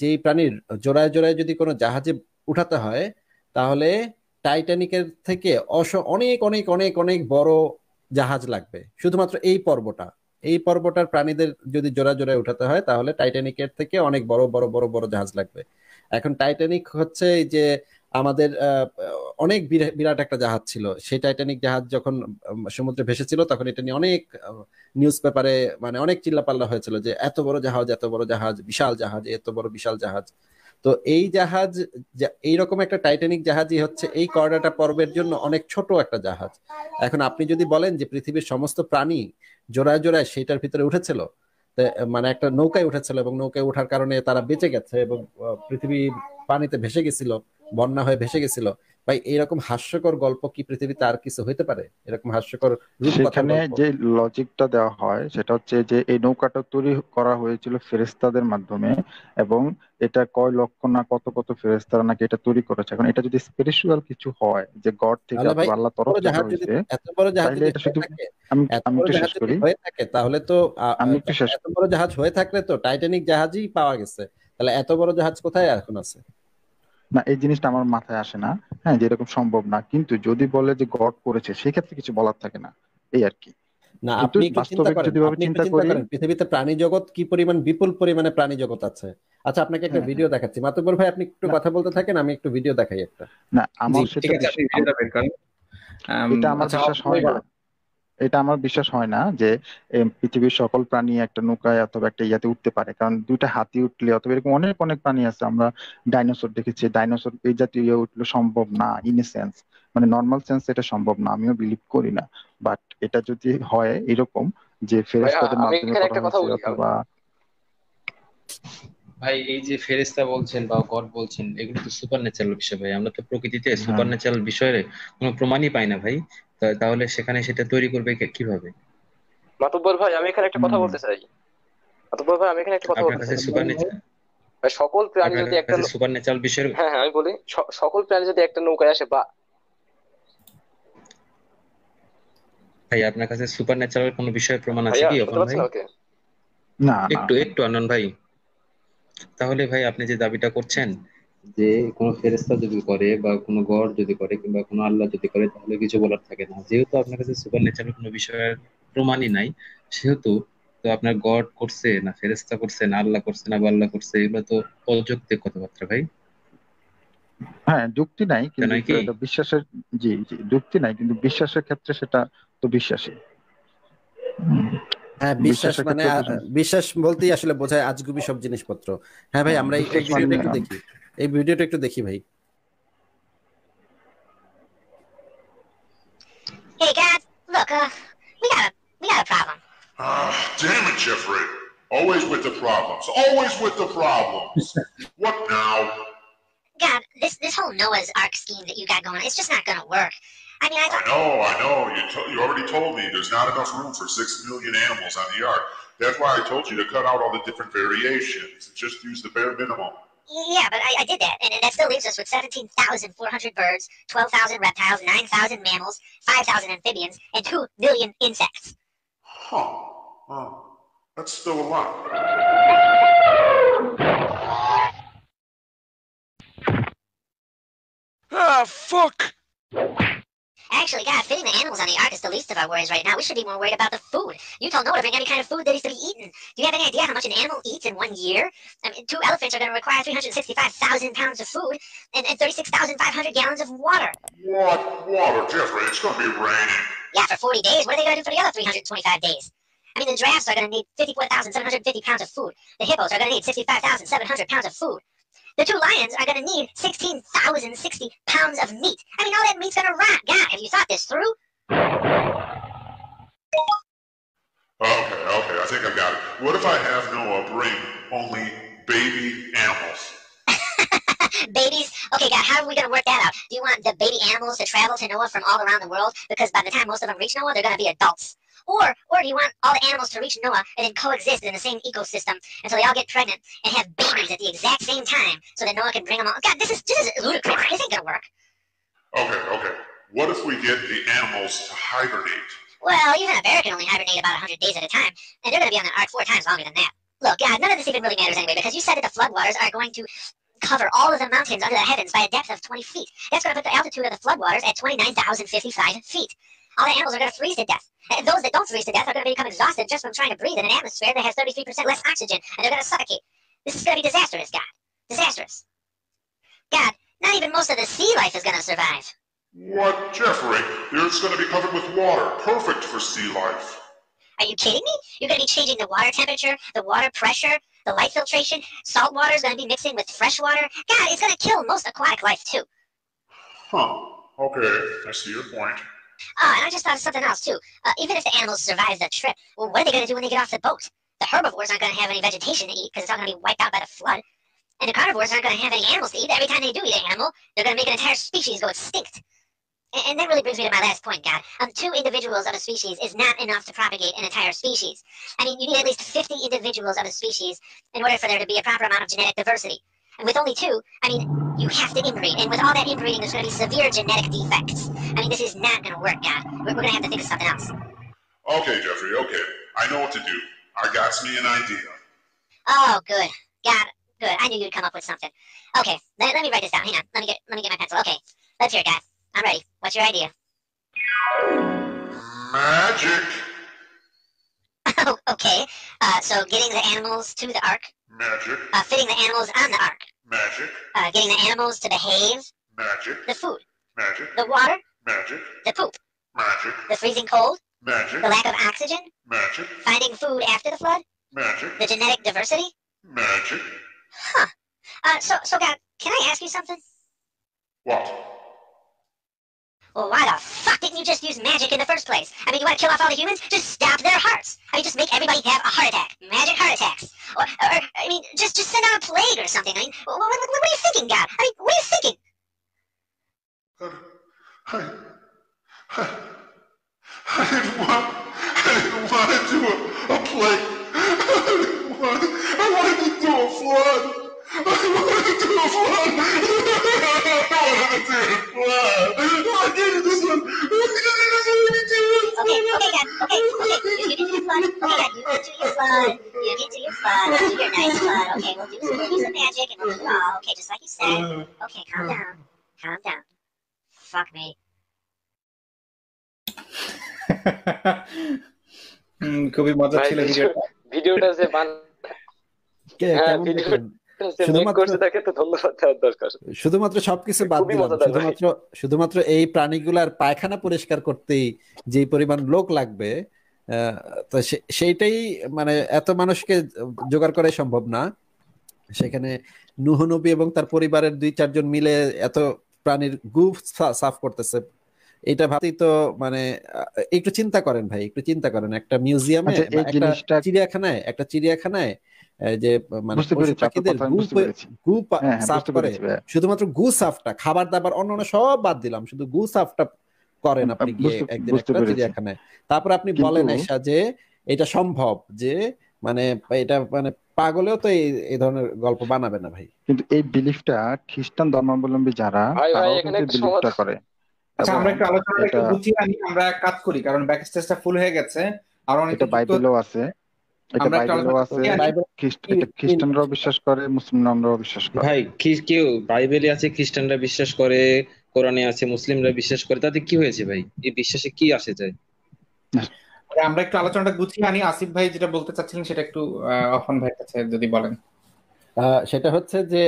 যেই প্রাণীর জোড়ায় জোড়ায় যদি কোনো জাহাজে উঠাতে হয় তাহলে টাইটানিকের থেকে অস অনেক অনেক অনেক অনেক বড় জাহাজ লাগবে শুধুমাত্র এই পর্বটা এই পর্বটার প্রাণীদের যদি জোড়া জোড়ায় উঠাতে হয় তাহলে টাইটানিকের থেকে অনেক বড় বড় বড় বড় জাহাজ লাগবে এখন টাইটানিক হচ্ছে যে আমাদের অনেক বিরাট একটা জাহাজ ছিল সেই টাইটানিক জাহাজ যখন সমুদ্রে ভেসেছিল তখন এটা নিয়ে অনেক নিউজ পেপারে মানে অনেক চিল্লাপাল্লা হয়েছিল যে এত বড় জাহাজ এত বড় জাহাজ বিশাল জাহাজ এত বড় বিশাল জাহাজ তো এই জাহাজ এইরকম একটা টাইটানিক জাহাজই হচ্ছে এই করডাটা পর্বের জন্য অনেক ছোট একটা জাহাজ এখন আপনি যদি বলেন যে পৃথিবীর সমস্ত প্রাণী জোড়ায় জোড়ায় সেইটার ভিতরে উঠেছিল মানে একটা নৌকায় উঠেছিল এবং নৌকায় ওঠার কারণে তারা বেঁচে গেছে এবং পৃথিবী পানিতে ভেসে গেছিল বন্যা হয়ে ভেসে গেছিল ভাই এরকম হাস্যকর গল্প কি পৃথিবীতে আর কিছু হইতে পারে এরকম হাস্যকর সেখানে যে লজিকটা দেওয়া হয় সেটা হচ্ছে যে এই নৌকাটা তৈরি করা হয়েছিল ফেরেস্তাদের মাধ্যমে এবং এটা কয় লক্ষ না কত কত ফেরেস্তারা নাকি এটা তৈরি করেছে এখন এটা যদি স্পিরিচুয়াল কিছু হয় যে গড থেকে আল্লাহ তরফ থেকে হয়েছে এত বড় জাহাজ এটা শুধু আমি আমি একটু শেষ করি হয়ে থাকে তাহলে তো আমি একটু শেষ এত বড় জাহাজ হয়ে থাকলে তো টাইটানিক জাহাজই পাওয়া গেছে তাহলে এত বড় জাহাজ কোথায় এখন আছে না এই জিনিসটা আমার মাথায় আসে না হ্যাঁ যে এরকম সম্ভব না কিন্তু যদি বলে যে গড করেছে সেক্ষেত্রে কিছু বলার থাকে না এই আর কি না আপনি চিন্তা করেন পৃথিবীতে প্রাণী জগৎ কি পরিমাণ বিপুল পরিমাণে প্রাণী জগৎ আছে আচ্ছা আপনাকে একটা ভিডিও হ্যাঁ, হ্যাঁ। দেখাচ্ছি মাতুবর ভাই আপনি একটু কথা বলতে থাকেন আমি একটু ভিডিও দেখাই একটা না আমার সেটা ঠিক আছে ভিডিওটা বের করেন এটা আমার আচ্ছা, বিশ্বাস হয় না এটা আমার বিশ্বাস হয় না যে পৃথিবীর সকল প্রাণী একটা নৌকায় অথবা একটা ইয়াতে উঠতে পারে কারণ দুইটা হাতি উঠলে অথবা এরকম অনেক অনেক প্রাণী আছে আমরা ডাইনোসর দেখেছি ডাইনোসর এই জাতীয় ইয়ে উঠলে সম্ভব না ইন সেন্স মানে নর্মাল সেন্স এটা সম্ভব না আমিও বিলিভ করি না বাট এটা যদি হয় এরকম যে ফেরেশতাদের মাধ্যমে হয়েছে অথবা ভাই এই যে ফেরেশতা বলছেন বা গড বলছেন এগুলো তো সুপার ন্যাচারাল বিষয় ভাই আমরা তো প্রকৃতিতে সুপার ন্যাচারাল বিষয়ের কোনো প্রমাণই পাই না ভাই তাহলে সেখানে সেটা তৈরি করবে কিভাবে মাতব্বর ভাই আমি এখানে একটা কথা বলতে চাই মাতব্বর ভাই আমি এখানে একটা কথা বলতে চাই সুপার সকল প্রাণী যদি একটা সুপার ন্যাচারাল বিষয়ের হ্যাঁ, হ্যাঁ আমি বলি সকল প্রাণী যদি একটা নৌকায় আসে বা ভাই আপনার কাছে সুপার ন্যাচারাল কোনো বিষয়ের প্রমাণ আছে কি অপন ভাই না একটু একটু আনন ভাই তাহলে ভাই আপনি যে দাবিটা করছেন যে কোন ফেরেস্তা যদি করে বা কোনো গড় যদি করে কিংবা কোনো আল্লাহ যদি করে তাহলে কিছু বলার থাকে না যেহেতু আপনার কাছে সুপার ন্যাচারাল কোনো বিষয়ের প্রমাণই নাই সেহেতু তো আপনার গড করছে না ফেরেস্তা করছে না আল্লাহ করছে না বা আল্লাহ করছে এগুলো তো অযৌক্তিক কথাবার্তা ভাই হ্যাঁ যুক্তি নাই কিন্তু বিশ্বাসের জি জি যুক্তি নাই কিন্তু বিশ্বাসের ক্ষেত্রে সেটা তো বিশ্বাসী হ্যাঁ বিশ্বাস মানে বিশ্বাস বলতেই আসলে বোঝায় আজগুবি সব জিনিসপত্র হ্যাঁ ভাই আমরা এই একটু দেখি এই ভিডিওটা একটু দেখি ভাই Hey guys, look, uh, we got a we got a problem. Ah, damn it, Jeffrey. Always with the problems. Always with the problems. what now? God, this this whole Noah's Ark scheme that you got going, it's just not gonna work. I mean, I, I know, I know. You, to, you already told me there's not enough room for six million animals on the ark. That's why I told you to cut out all the different variations and just use the bare minimum. Yeah, but I, I did that, and, and that still leaves us with 17,400 birds, 12,000 reptiles, 9,000 mammals, 5,000 amphibians, and 2 million insects. Huh. Wow. That's still a lot. ah, fuck! Actually, God, fitting the animals on the ark is the least of our worries right now. We should be more worried about the food. You told Noah to bring any kind of food that needs to be eaten. Do you have any idea how much an animal eats in one year? I mean, two elephants are going to require 365,000 pounds of food and, and 36,500 gallons of water. What water, Jeffrey? It's going to be raining. Yeah, for 40 days. What are they going to do for the other 325 days? I mean, the giraffes are going to need 54,750 pounds of food. The hippos are going to need 65,700 pounds of food. The two lions are going to need 16,060 pounds of meat. I mean, all that meat's going to rot. God, have you thought this through? Okay, okay, I think I got it. What if I have Noah bring only baby animals? Babies. Okay, God, how are we going to work that out? Do you want the baby animals to travel to Noah from all around the world? Because by the time most of them reach Noah, they're going to be adults. Or, or do you want all the animals to reach Noah and then coexist in the same ecosystem until they all get pregnant and have babies at the exact same time so that Noah can bring them all? God, this is this is ludicrous. This ain't gonna work. Okay, okay. What if we get the animals to hibernate? Well, even a bear can only hibernate about 100 days at a time, and they're gonna be on the ark four times longer than that. Look, God, none of this even really matters anyway because you said that the floodwaters are going to cover all of the mountains under the heavens by a depth of 20 feet. That's going to put the altitude of the floodwaters at 29,055 feet. All the animals are going to freeze to death. And those that don't freeze to death are going to become exhausted just from trying to breathe in an atmosphere that has 33% less oxygen, and they're going to suffocate. This is going to be disastrous, God. Disastrous. God, not even most of the sea life is going to survive. What, Jeffrey? The Earth's going to be covered with water, perfect for sea life. Are you kidding me? You're going to be changing the water temperature, the water pressure, the light filtration, salt water is going to be mixing with fresh water. God, it's going to kill most aquatic life too. Huh. Okay, I see your point. Oh, and I just thought of something else too. Uh, even if the animals survive the trip, well, what are they going to do when they get off the boat? The herbivores aren't going to have any vegetation to eat because it's all going to be wiped out by the flood. And the carnivores aren't going to have any animals to eat. Every time they do eat an animal, they're going to make an entire species go extinct. And that really brings me to my last point, God. Um, two individuals of a species is not enough to propagate an entire species. I mean, you need at least 50 individuals of a species in order for there to be a proper amount of genetic diversity. And with only two, I mean, you have to inbreed. And with all that inbreeding, there's going to be severe genetic defects. I mean, this is not going to work, God. We're, going to have to think of something else. Okay, Jeffrey, okay. I know what to do. I got me an idea. Oh, good. God, good. I knew you'd come up with something. Okay, let, let me write this down. Hang on. Let me get, let me get my pencil. Okay, let's hear it, guys. I'm ready. What's your idea? Magic. oh, okay. Uh, so getting the animals to the ark. Magic. Uh, fitting the animals on the ark. Magic. Uh, getting the animals to behave. Magic. The food. Magic. The water. Magic. The poop. Magic. The freezing cold. Magic. The lack of oxygen. Magic. Finding food after the flood. Magic. The genetic diversity. Magic. Huh. Uh, so, so, God, can I ask you something? What? Well, why the fuck didn't you just use magic in the first place? I mean, you want to kill off all the humans? Just stab their hearts. I mean, just make everybody have a heart attack. Magic heart attacks. Or, or I mean, just just send out a plague or something. I mean, what, what, what are you thinking, God? I mean, what are you thinking? I, I, I didn't want, I didn't want to do a, a plague. I didn't want, I wanted to do a flood. খুবই মজা ছিল ভিডিওটা ভিডিওটা যে হ্যাঁ video শুধুমাত্র সবকিছু বাদ দিলাম শুধুমাত্র শুধুমাত্র এই প্রাণীগুলার পায়খানা পরিষ্কার করতেই যে পরিমাণ লোক লাগবে তো সেইটাই মানে এত মানুষকে জোগাড় করাই সম্ভব না সেখানে নুহ নবী এবং তার পরিবারের দুই চারজন মিলে এত প্রাণীর গু সাফ করতেছে এটা ভাবতেই তো মানে একটু চিন্তা করেন ভাই একটু চিন্তা করেন একটা মিউজিয়ামে আচ্ছা, একটা চিড়িয়াখানায় একটা চিড়িয়াখানায় যে মানে পাখিদের হ্যাঁ, হ্যাঁ, গু সাফ করে শুধুমাত্র গু সাফটা খাবার দাবার অন্য অন্য সব বাদ দিলাম শুধু গু সাফটা করেন আপনি গিয়ে একদিন তারপর আপনি বলেন এসা যে এটা সম্ভব যে মানে এটা মানে পাগলেও তো এই ধরনের গল্প বানাবে না ভাই কিন্তু এই বিলিফটা খ্রিস্টান ধর্মাবলম্বী যারা বিলিফটা করে আচ্ছা আমরা একটু আলোচনা আমরা কাজ করি কারণ ব্যাকস্টেজটা ফুল হয়ে গেছে আর অনেক বাইবেলও আছে খ্রিস্টানরাও বিশ্বাস করে মুসলমানরাও বিশ্বাস করে ভাই কেউ বাইবেলে আছে খ্রিস্টানরা বিশ্বাস করে কোরআনে আছে মুসলিমরা বিশ্বাস করে তাতে কি হয়েছে ভাই এই বিশ্বাসে কি আসে যায় আমরা একটু আলোচনাটা গুছিয়ে আনি আসিফ ভাই যেটা বলতে চাচ্ছিলেন সেটা একটু অফন ভাইয়ের কাছে যদি বলেন সেটা হচ্ছে যে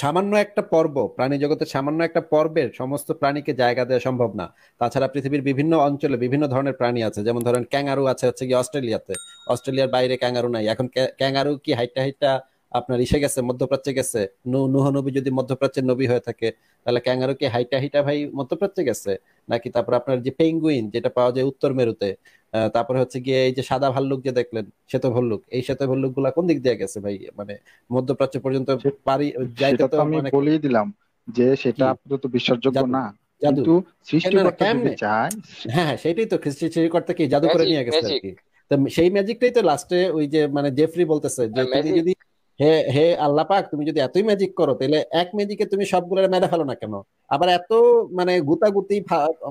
সামান্য একটা পর্ব প্রাণী জগতের সামান্য একটা পর্বের সমস্ত প্রাণীকে জায়গা দেওয়া সম্ভব না তাছাড়া পৃথিবীর বিভিন্ন অঞ্চলে বিভিন্ন ধরনের প্রাণী আছে যেমন ধরেন ক্যাঙ্গারু আছে হচ্ছে কি অস্ট্রেলিয়াতে অস্ট্রেলিয়ার বাইরে ক্যাঙ্গারু নাই এখন ক্যাঙ্গারু কি হাইটটা হাইটটা আপনার ইসে গেছে মধ্যপ্রাচ্যে গেছে নুহ নবী যদি মধ্যপ্রাচ্যের নবী হয়ে থাকে তাহলে ক্যাঙ্গারু কি হাইটা হিটা ভাই মধ্যপ্রাচ্যে গেছে নাকি তারপর আপনার যে পেঙ্গুইন যেটা পাওয়া যায় উত্তর মেরুতে তারপরে হচ্ছে গিয়ে এই যে সাদা ভাল্লুক যে দেখলেন শ্বেত ভল্লুক এই শ্বেত ভল্লুক গুলা কোন দিক দিয়ে গেছে ভাই মানে মধ্যপ্রাচ্য পর্যন্ত পারি যাইতে তো আমি বলেই দিলাম যে সেটা আপাতত বিশ্বাসযোগ্য না কিন্তু সৃষ্টিকর্তা যদি চায় হ্যাঁ, হ্যাঁ সেটাই তো সৃষ্টি সৃষ্টিকর্তা কি জাদু করে নিয়ে গেছে আর কি সেই ম্যাজিকটাই তো লাস্টে ওই যে মানে জেফরি বলতেছে যে হ্যাঁ, যদি হে হে আল্লাহ পাক তুমি যদি এতই ম্যাজিক করো তাহলে এক ম্যাজিকে তুমি সবগুলো মেরে ফেলো না কেন আবার এত মানে গুতাগুতি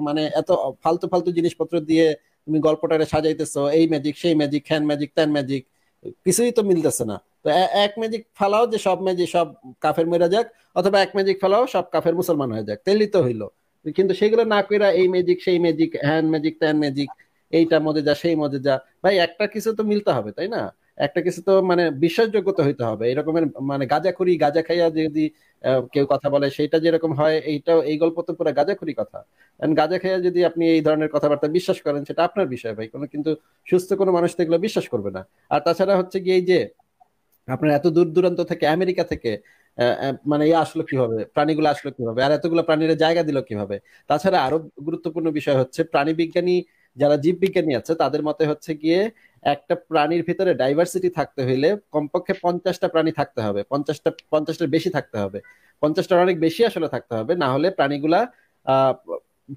মানে এত ফালতু ফালতু জিনিসপত্র দিয়ে তুমি গল্পটারে সাজাইতেছো এই ম্যাজিক সেই ম্যাজিক হ্যান ম্যাজিক ত্যান ম্যাজিক কিছুই তো মিলতেছে না তো এক ম্যাজিক ফালাও যে সব ম্যাজিক সব কাফের মেরা যাক অথবা এক ম্যাজিক ফালাও সব কাফের মুসলমান হয়ে যাক তেলি তো হইলো কিন্তু সেগুলো না কইরা এই ম্যাজিক সেই ম্যাজিক হ্যান ম্যাজিক ত্যান ম্যাজিক এইটা মজে যা সেই মজে যা ভাই একটা কিছু তো মিলতে হবে তাই না একটা কিছু তো মানে বিশ্বাসযোগ্যতা হইতে হবে এরকমের মানে গাঁজাখুরি গাজা খাইয়া যদি কেউ কথা বলে সেটা যেরকম হয় এইটা এই গল্প তো পুরো গাঁজাখুরি কথা গাজা খাইয়া যদি আপনি এই ধরনের কথাবার্তা বিশ্বাস করেন সেটা আপনার বিষয় ভাই কোনো কিন্তু সুস্থ কোনো মানুষ তো এগুলো বিশ্বাস করবে না আর তাছাড়া হচ্ছে কি এই যে আপনার এত দূর দূরান্ত থেকে আমেরিকা থেকে মানে ইয়ে আসলো কিভাবে প্রাণীগুলো আসলো কিভাবে আর এতগুলো প্রাণীরা জায়গা দিল কিভাবে তাছাড়া আরো গুরুত্বপূর্ণ বিষয় হচ্ছে প্রাণী বিজ্ঞানী যারা জীব বিজ্ঞানী আছে তাদের মতে হচ্ছে গিয়ে একটা প্রাণীর ভিতরে ডাইভার্সিটি থাকতে হইলে কমপক্ষে পঞ্চাশটা প্রাণী থাকতে হবে পঞ্চাশটা পঞ্চাশটা বেশি থাকতে হবে পঞ্চাশটা অনেক বেশি আসলে থাকতে হবে না হলে প্রাণীগুলা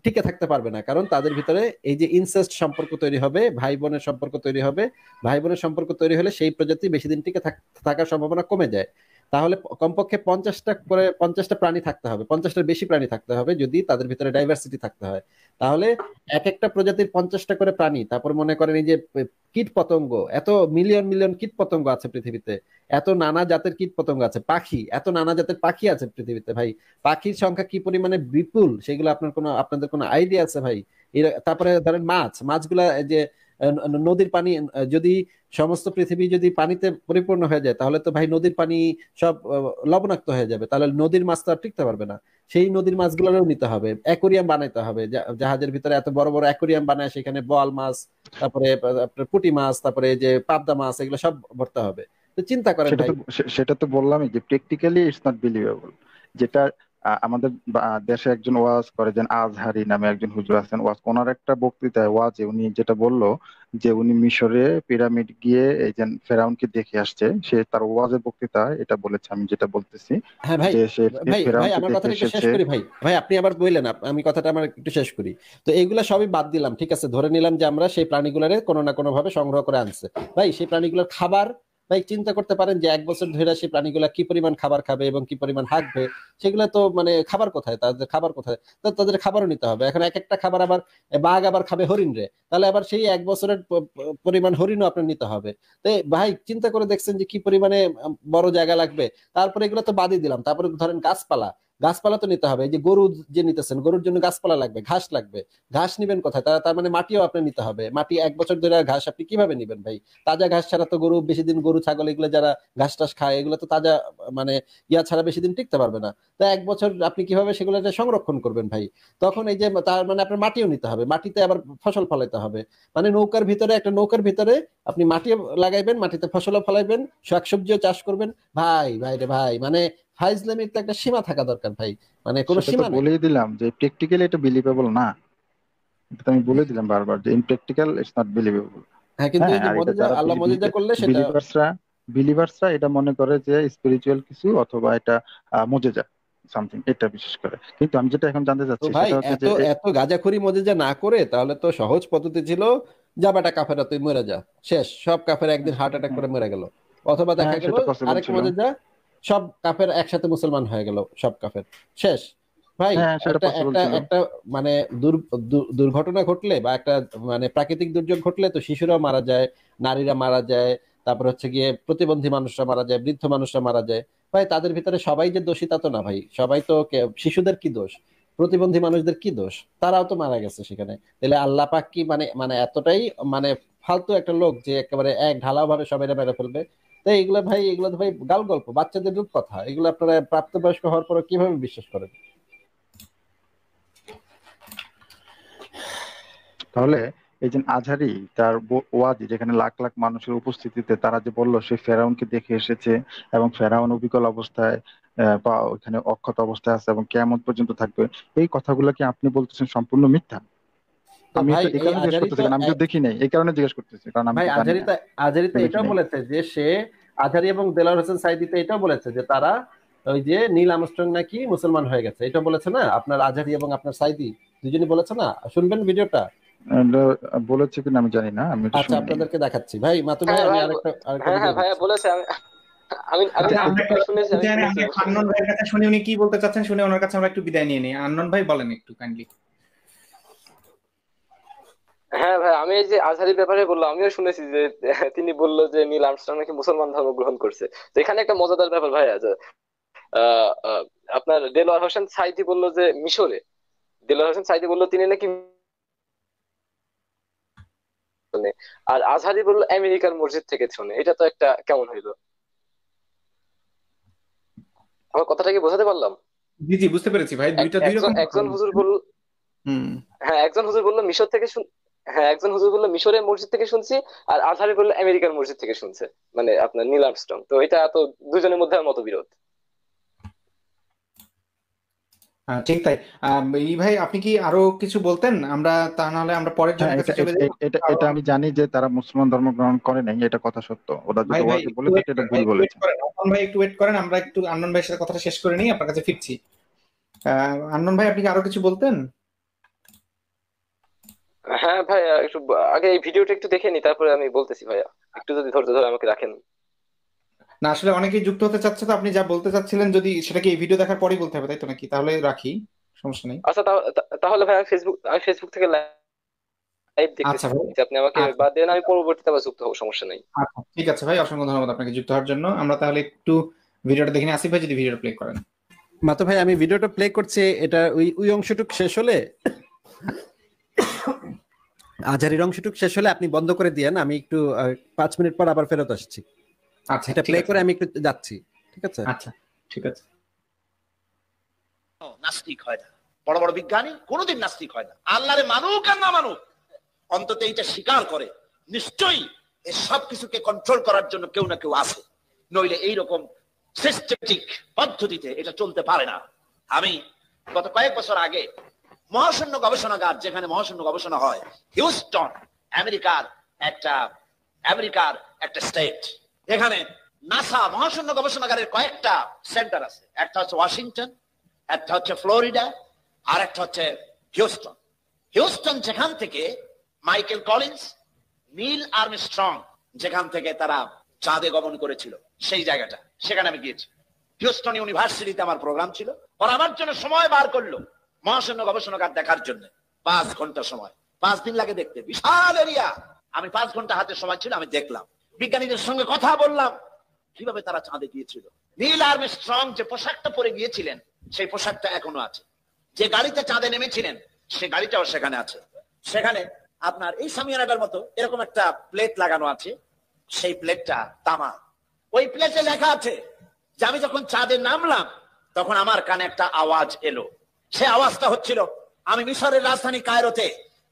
টিকে থাকতে পারবে না কারণ তাদের ভিতরে এই যে ইনসেস্ট সম্পর্ক তৈরি হবে ভাই বোনের সম্পর্ক তৈরি হবে ভাই বোনের সম্পর্ক তৈরি হলে সেই প্রজাতি বেশি দিন টিকে থাকার সম্ভাবনা কমে যায় তাহলে কমপক্ষে পঞ্চাশটা করে পঞ্চাশটা প্রাণী থাকতে হবে পঞ্চাশটার বেশি প্রাণী থাকতে হবে যদি তাদের ভিতরে ডাইভার্সিটি থাকতে হয় তাহলে এক একটা প্রজাতির পঞ্চাশটা করে প্রাণী তারপর মনে করেন এই যে কীট পতঙ্গ এত মিলিয়ন মিলিয়ন কীট পতঙ্গ আছে পৃথিবীতে এত নানা জাতের কীট পতঙ্গ আছে পাখি এত নানা জাতের পাখি আছে পৃথিবীতে ভাই পাখির সংখ্যা কি পরিমাণে বিপুল সেগুলো আপনার কোনো আপনাদের কোনো আইডিয়া আছে ভাই তারপরে ধরেন মাছ মাছগুলা যে নদীর পানি যদি সমস্ত পৃথিবী যদি পানিতে পরিপূর্ণ হয়ে যায় তাহলে তো ভাই নদীর পানি সব লবণাক্ত হয়ে যাবে তাহলে নদীর মাছ তো আর টিকতে পারবে না সেই নদীর মাছগুলোরও নিতে হবে অ্যাকোরিয়াম বানাইতে হবে জাহাজের ভিতরে এত বড় বড় অ্যাকোরিয়াম বানায় সেখানে বল মাছ তারপরে পুটি মাছ তারপরে যে পাবদা মাছ এগুলো সব ভরতে হবে তো চিন্তা করেন সেটা তো বললামই যে প্র্যাকটিক্যালি ইটস নট বিলিভেবল যেটা আমাদের দেশে একজন ওয়াজ করে যেন আজহারি নামে একজন হুজুর আছেন ওয়াজ ওনার একটা বক্তৃতায় ওয়াজে উনি যেটা বলল যে উনি মিশরে পিরামিড গিয়ে এই যে ফেরাউনকে দেখে আসছে সে তার ওয়াজের বক্তৃতা এটা বলেছে আমি যেটা বলতেছি হ্যাঁ ভাই ভাই আমার কথাটা শেষ করি ভাই ভাই আপনি আবার বললেন আমি কথাটা আমার একটু শেষ করি তো এইগুলা সবই বাদ দিলাম ঠিক আছে ধরে নিলাম যে আমরা সেই প্রাণীগুলারে কোনো না কোনো ভাবে সংগ্রহ করে আনছে ভাই সেই প্রাণীগুলোর খাবার তাই চিন্তা করতে পারেন যে এক বছর ধরে সেই প্রাণীগুলা কি পরিমাণ খাবার খাবে এবং কি পরিমাণ হাঁকবে সেগুলো তো মানে খাবার কোথায় তাদের খাবার কোথায় তো তাদের খাবারও নিতে হবে এখন এক একটা খাবার আবার বাঘ আবার খাবে হরিণ রে তাহলে আবার সেই এক বছরের পরিমাণ হরিণও আপনার নিতে হবে তো ভাই চিন্তা করে দেখছেন যে কি পরিমাণে বড় জায়গা লাগবে তারপরে এগুলো তো বাদই দিলাম তারপরে ধরেন গাছপালা গাছপালা তো নিতে হবে যে গরু যে নিতেছেন গরুর জন্য গাছপালা লাগবে ঘাস লাগবে ঘাস নিবেন কোথায় তারা তার মানে মাটিও আপনি নিতে হবে মাটি এক বছর ধরে ঘাস আপনি কিভাবে নিবেন ভাই তাজা ঘাস ছাড়া তো গরু বেশি দিন গরু ছাগল এগুলো যারা ঘাস টাস খায় এগুলো তো তাজা মানে ইয়া ছাড়া বেশি দিন টিকতে পারবে না তা এক বছর আপনি কিভাবে সেগুলো সংরক্ষণ করবেন ভাই তখন এই যে তার মানে আপনার মাটিও নিতে হবে মাটিতে আবার ফসল ফলাইতে হবে মানে নৌকার ভিতরে একটা নৌকার ভিতরে আপনি মাটি লাগাইবেন মাটিতে ফসলও ফলাইবেন শাকসবজিও চাষ করবেন ভাই ভাই রে ভাই মানে ফাইজলামির তো একটা সীমা থাকা দরকার ভাই মানে কোনো সীমা নেই বলেই দিলাম যে প্র্যাকটিক্যালি এটা বিলিভেবল না এটা আমি বলে দিলাম বারবার যে ইমপ্র্যাকটিক্যাল ইটস নট বিলিভেবল হ্যাঁ কিন্তু হ্যাঁ, এই যে আল্লাহ মজিদা করলে সেটা বিলিভার্সরা বিলিভার্সরা এটা মনে করে যে স্পিরিচুয়াল কিছু অথবা এটা মুজিজা সামথিং এটা বিশেষ করে কিন্তু আমি যেটা এখন জানতে চাচ্ছি সেটা হচ্ছে যে এত গাজাখুরি মজিজা না করে তাহলে তো সহজ পদ্ধতি ছিল যাবাটা বেটা কাফেরা তুই মরে যা শেষ সব কাফের একদিন হ্যাঁ, হার্ট অ্যাটাক করে মরে গেল অথবা দেখা হ্যাঁ, গেল আরেক মজিজা সব কাফের একসাথে মুসলমান হয়ে গেল সব কাফের শেষ ভাই হ্যাঁ, একটা একটা মানে দুর্ঘটনা ঘটলে বা একটা মানে প্রাকৃতিক দুর্যোগ ঘটলে তো শিশুরা মারা যায় নারীরা মারা যায় তারপর হচ্ছে গিয়ে প্রতিবন্ধী মানুষরা মারা যায় বৃদ্ধ মানুষরা মারা যায় ভাই তাদের ভিতরে সবাই যে দোষী তা তো না ভাই সবাই তো শিশুদের কি দোষ প্রতিবন্ধী মানুষদের কি দোষ তারাও তো মারা গেছে সেখানে তাহলে আল্লাহ পাক কি মানে মানে এতটাই মানে ফালতু একটা লোক যে একেবারে এক ঢালাও ভাবে সবাই মেরে ফেলবে তাই এগুলো ভাই এগুলো তো ভাই গাল গল্প বাচ্চাদের রূপ কথা এগুলো আপনারা প্রাপ্তবয়স্ক হওয়ার পরে কিভাবে বিশ্বাস করেন তাহলে এই যে আঝারি তার ওয়াদি যেখানে লাখ লাখ মানুষের উপস্থিতিতে তারা যে বলল সে ফেরাউনকে দেখে এসেছে এবং ফেরাউন অবিকল অবস্থায় বা ওখানে অক্ষত অবস্থায় আছে এবং কেমন পর্যন্ত থাকবে এই কথাগুলো কি আপনি বলতেছেন সম্পূর্ণ মিথ্যা তারা নীল নাকি মুসলমান হয়ে গেছে এটা বলেছে না আপনার আজারি এবং আপনার সাইদি দুজনই বলেছে না শুনবেন ভিডিওটা বলেছে কিনা আমি জানি না আচ্ছা আপনাদেরকে দেখাচ্ছি ভাই মাতু ভাই হ্যাঁ, আমি হ্যাঁ, আরেকটা হ্যাঁ, বলেছে আমি আমি আচ্ছা, কাছে শুনি উনি কি বলতে চাচ্ছেন শুনে ওনার কাছে আমরা একটু বিদায় নিয়ে নিই আন্নন ভাই বলেন একটু কাইন্ডলি হ্যাঁ ভাই আমি এই যে আজহারির ব্যাপারে বললাম আমিও শুনেছি যে তিনি বলল যে নীল আর্মস্ট্রং নাকি মুসলমান ধর্ম গ্রহণ করছে তো এখানে একটা মজাদার ব্যাপার ভাই আছে আচ্ছা, আপনার দেলোয়ার হোসেন সাইদি বলল যে মিশরে দেলোয়ার হোসেন সাইদি বলল তিনি নাকি আর আজহারি বলল আমেরিকার মসজিদ থেকে শোনে এটা তো একটা কেমন হইলো আমার কথাটা কি বোঝাতে পারলাম জি জি বুঝতে পেরেছি ভাই দুইটা দুই রকম একজন হুজুর বলল হ্যাঁ একজন হুজুর বলল মিশর থেকে হ্যাঁ একজন হুজুর বললো মিশরের মসজিদ থেকে শুনছি আর আধারে বললো আমেরিকার মসজিদ থেকে শুনছে মানে আপনার নীল আর্মস্ট্রং তো এটা তো দুজনের মধ্যে বিরোধ হ্যাঁ, ঠিক তাই এই ভাই আপনি কি আরো কিছু বলতেন আমরা তা না হলে আমরা পরের হ্যাঁ, এটা এটা আমি জানি যে তারা মুসলমান ধর্ম গ্রহণ করে নাই এটা কথা সত্য ওরা যদি ওয়াকে বলে এটা ভুল বলেছে ভাই একটু ওয়েট করেন আমরা একটু আনন ভাইয়ের সাথে কথাটা শেষ করে নিই আপনার কাছে ফিরছি আনন ভাই আপনি কি আরো কিছু বলতেন হ্যাঁ ভাইয়া একটু আগে এই ভিডিওটা একটু দেখে নি তারপরে আমি বলতেছি ভাইয়া একটু যদি ধৈর্য ধরে আমাকে রাখেন না আসলে অনেকেই যুক্ত হতে চাচ্ছে তো আপনি যা বলতে চাচ্ছিলেন যদি সেটাকে এই ভিডিও দেখার পরেই বলতে হবে তাই তো নাকি তাহলে রাখি সমস্যা নেই আচ্ছা তাহলে আচ্ছা, ভাই ফেসবুক আমি ফেসবুক থেকে লাইভ দেখতেছি আপনি আমাকে আচ্ছা। বাদ দেন আমি পরবর্তীতে আবার যুক্ত হব সমস্যা নেই আচ্ছা ঠিক আছে ভাই অসংখ্য ধন্যবাদ আপনাকে যুক্ত হওয়ার জন্য আমরা তাহলে একটু ভিডিওটা দেখে নিই আসিফ ভাই যদি ভিডিওটা প্লে করেন মাতো ভাই আমি ভিডিওটা প্লে করছি এটা ওই ওই অংশটুক শেষ হলে আজারির অংশটুক শেষ হলে আপনি বন্ধ করে দিয়েন আমি একটু পাঁচ মিনিট পর আবার ফেরত আসছি আচ্ছা এটা প্লে করে আমি একটু যাচ্ছি ঠিক আছে আচ্ছা ঠিক আছে নাস্তিক হয় না বড় বড় বিজ্ঞানী কোনোদিন নাস্তিক হয় না আল্লাহরে মানুক আর না মানুক অন্তত এইটা স্বীকার করে নিশ্চয়ই এই সব কিছুকে কন্ট্রোল করার জন্য কেউ না কেউ আছে নইলে সিস্টেমেটিক পদ্ধতিতে এটা চলতে পারে না আমি গত কয়েক বছর আগে মহাশূন্য গবেষণাগার যেখানে মহাশূন্য গবেষণা হয় হিউস্টন আমেরিকার একটা আমেরিকার একটা স্টেট এখানে নাসা মহাশূন্য গবেষণাগারের কয়েকটা সেন্টার আছে একটা হচ্ছে ওয়াশিংটন একটা হচ্ছে ফ্লোরিডা আর একটা হচ্ছে হিউস্টন হিউস্টন যেখান থেকে মাইকেল কলিন্স নীল স্ট্রং যেখান থেকে তারা চাঁদে গমন করেছিল সেই জায়গাটা সেখানে আমি গিয়েছি হিউস্টন ইউনিভার্সিটিতে আমার প্রোগ্রাম ছিল ওরা আমার জন্য সময় বার করলো মহাশূন্য গবেষণাগার দেখার জন্য পাঁচ ঘন্টা সময় পাঁচ দিন লাগে দেখতে বিশাল এরিয়া আমি পাঁচ ঘন্টা হাতে সময় ছিল আমি দেখলাম বিজ্ঞানীদের সঙ্গে কথা বললাম কিভাবে তারা চাঁদে গিয়েছিল নীল আর্মি স্ট্রং যে পোশাকটা পরে গিয়েছিলেন সেই পোশাকটা এখনো আছে যে গাড়িতে চাঁদে নেমেছিলেন সে গাড়িটাও সেখানে আছে সেখানে আপনার এই সামিয়ানাটার মতো এরকম একটা প্লেট লাগানো আছে সেই প্লেটটা তামা ওই প্লেটে লেখা আছে যে আমি যখন চাঁদে নামলাম তখন আমার কানে একটা আওয়াজ এলো সে আওয়াজটা হচ্ছিল আমি মিশরের রাজধানী কায়রোতে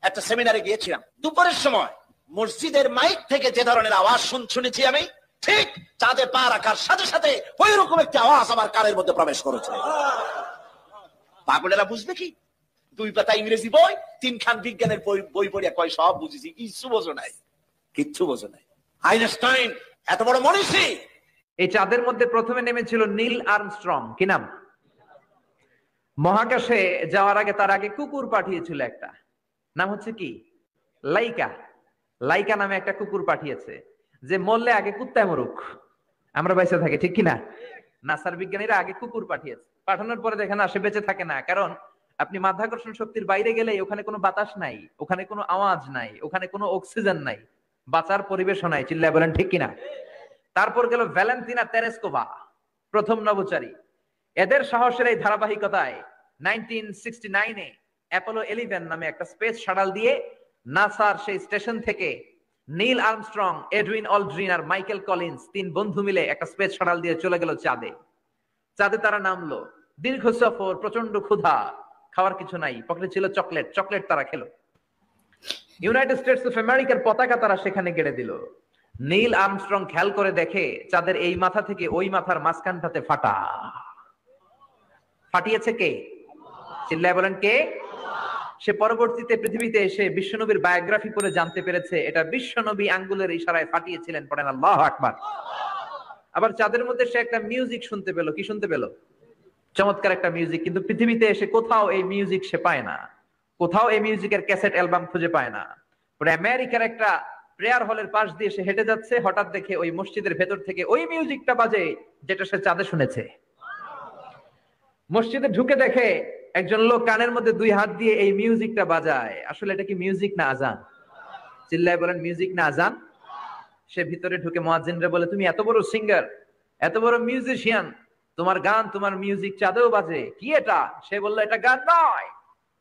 একটা সেমিনারে গিয়েছিলাম দুপুরের সময় মসজিদের মাইক থেকে যে ধরনের আওয়াজ শুন শুনেছি আমি ঠিক চাঁদে পা রাখার সাথে সাথে ওই রকম একটি আওয়াজ আমার কারের মধ্যে প্রবেশ করেছে পাগলেরা বুঝবে কি দুই পাতা ইংরেজি বই তিনখান বিজ্ঞানের বই বই পড়িয়া কয় সব বুঝেছি কিচ্ছু বোঝো নাই কিচ্ছু বোঝো নাই আইনস্টাইন এত বড় মনীষী এই চাঁদের মধ্যে প্রথমে নেমেছিল নীল আর্মস্ট্রং কি নাম মহাকাশে যাওয়ার আগে তার আগে কুকুর পাঠিয়েছিল একটা নাম হচ্ছে কি লাইকা লাইকা নামে একটা কুকুর পাঠিয়েছে যে মরলে আগে কুত্তায় মরুক আমরা বেঁচে থাকি ঠিক কিনা নাসার বিজ্ঞানীরা আগে কুকুর পাঠিয়েছে পাঠানোর পরে দেখেন আসে বেঁচে থাকে না কারণ আপনি মাধ্যাকর্ষণ শক্তির বাইরে গেলে ওখানে কোনো বাতাস নাই ওখানে কোনো আওয়াজ নাই ওখানে কোনো অক্সিজেন নাই বাঁচার পরিবেশও নাই চিল্লা বলেন ঠিক কিনা তারপর গেল ভ্যালেন্টিনা তেরেস্কোভা প্রথম নবচারী এদের সাহসের এই ধারাবাহিকতায় 1969 এ অ্যাপোলো 11 নামে একটা স্পেস শাটল দিয়ে নাসার সেই স্টেশন থেকে নীল আর্মস্ট্রং এডউইন অলড্রিন আর মাইকেল কলিন্স তিন বন্ধু মিলে একটা স্পেস শাটল দিয়ে চলে গেল চাঁদে চাঁদে তারা নামলো দীর্ঘ সফর প্রচন্ড ক্ষুধা খাওয়ার কিছু নাই পকেটে ছিল চকলেট চকলেট তারা খেলো ইউনাইটেড স্টেটস অফ আমেরিকার পতাকা তারা সেখানে গেড়ে দিল নীল আর্মস্ট্রং খেয়াল করে দেখে চাঁদের এই মাথা থেকে ওই মাথার মাঝখানটাতে ফাটা ফাটিয়েছে কে চিল্লায় বলেন কে সে পরবর্তীতে পৃথিবীতে এসে বিশ্বনবীর বায়োগ্রাফি পড়ে জানতে পেরেছে এটা বিশ্বনবী আঙ্গুলের ইশারায় ফাটিয়েছিলেন পড়েন আল্লাহ আকবার আবার চাঁদের মধ্যে সে একটা মিউজিক শুনতে পেলো কি শুনতে পেলো চমৎকার একটা মিউজিক কিন্তু পৃথিবীতে এসে কোথাও এই মিউজিক সে পায় না কোথাও এই মিউজিকের ক্যাসেট অ্যালবাম খুঁজে পায় না আমেরিকার একটা প্রেয়ার হলের পাশ দিয়ে সে হেঁটে যাচ্ছে হঠাৎ দেখে ওই মসজিদের ভেতর থেকে ওই মিউজিকটা বাজে যেটা সে চাঁদে শুনেছে মসজিদে ঢুকে দেখে একজন লোক কানের মধ্যে দুই হাত দিয়ে এই মিউজিকটা বাজায় আসলে এটা কি মিউজিক না আজান চিল্লাই বলেন মিউজিক না আজান সে ভিতরে ঢুকে মোয়াজিনরা বলে তুমি এত বড় সিঙ্গার এত বড় মিউজিশিয়ান তোমার গান তোমার মিউজিক চাঁদেও বাজে কি এটা সে বললো এটা গান নয়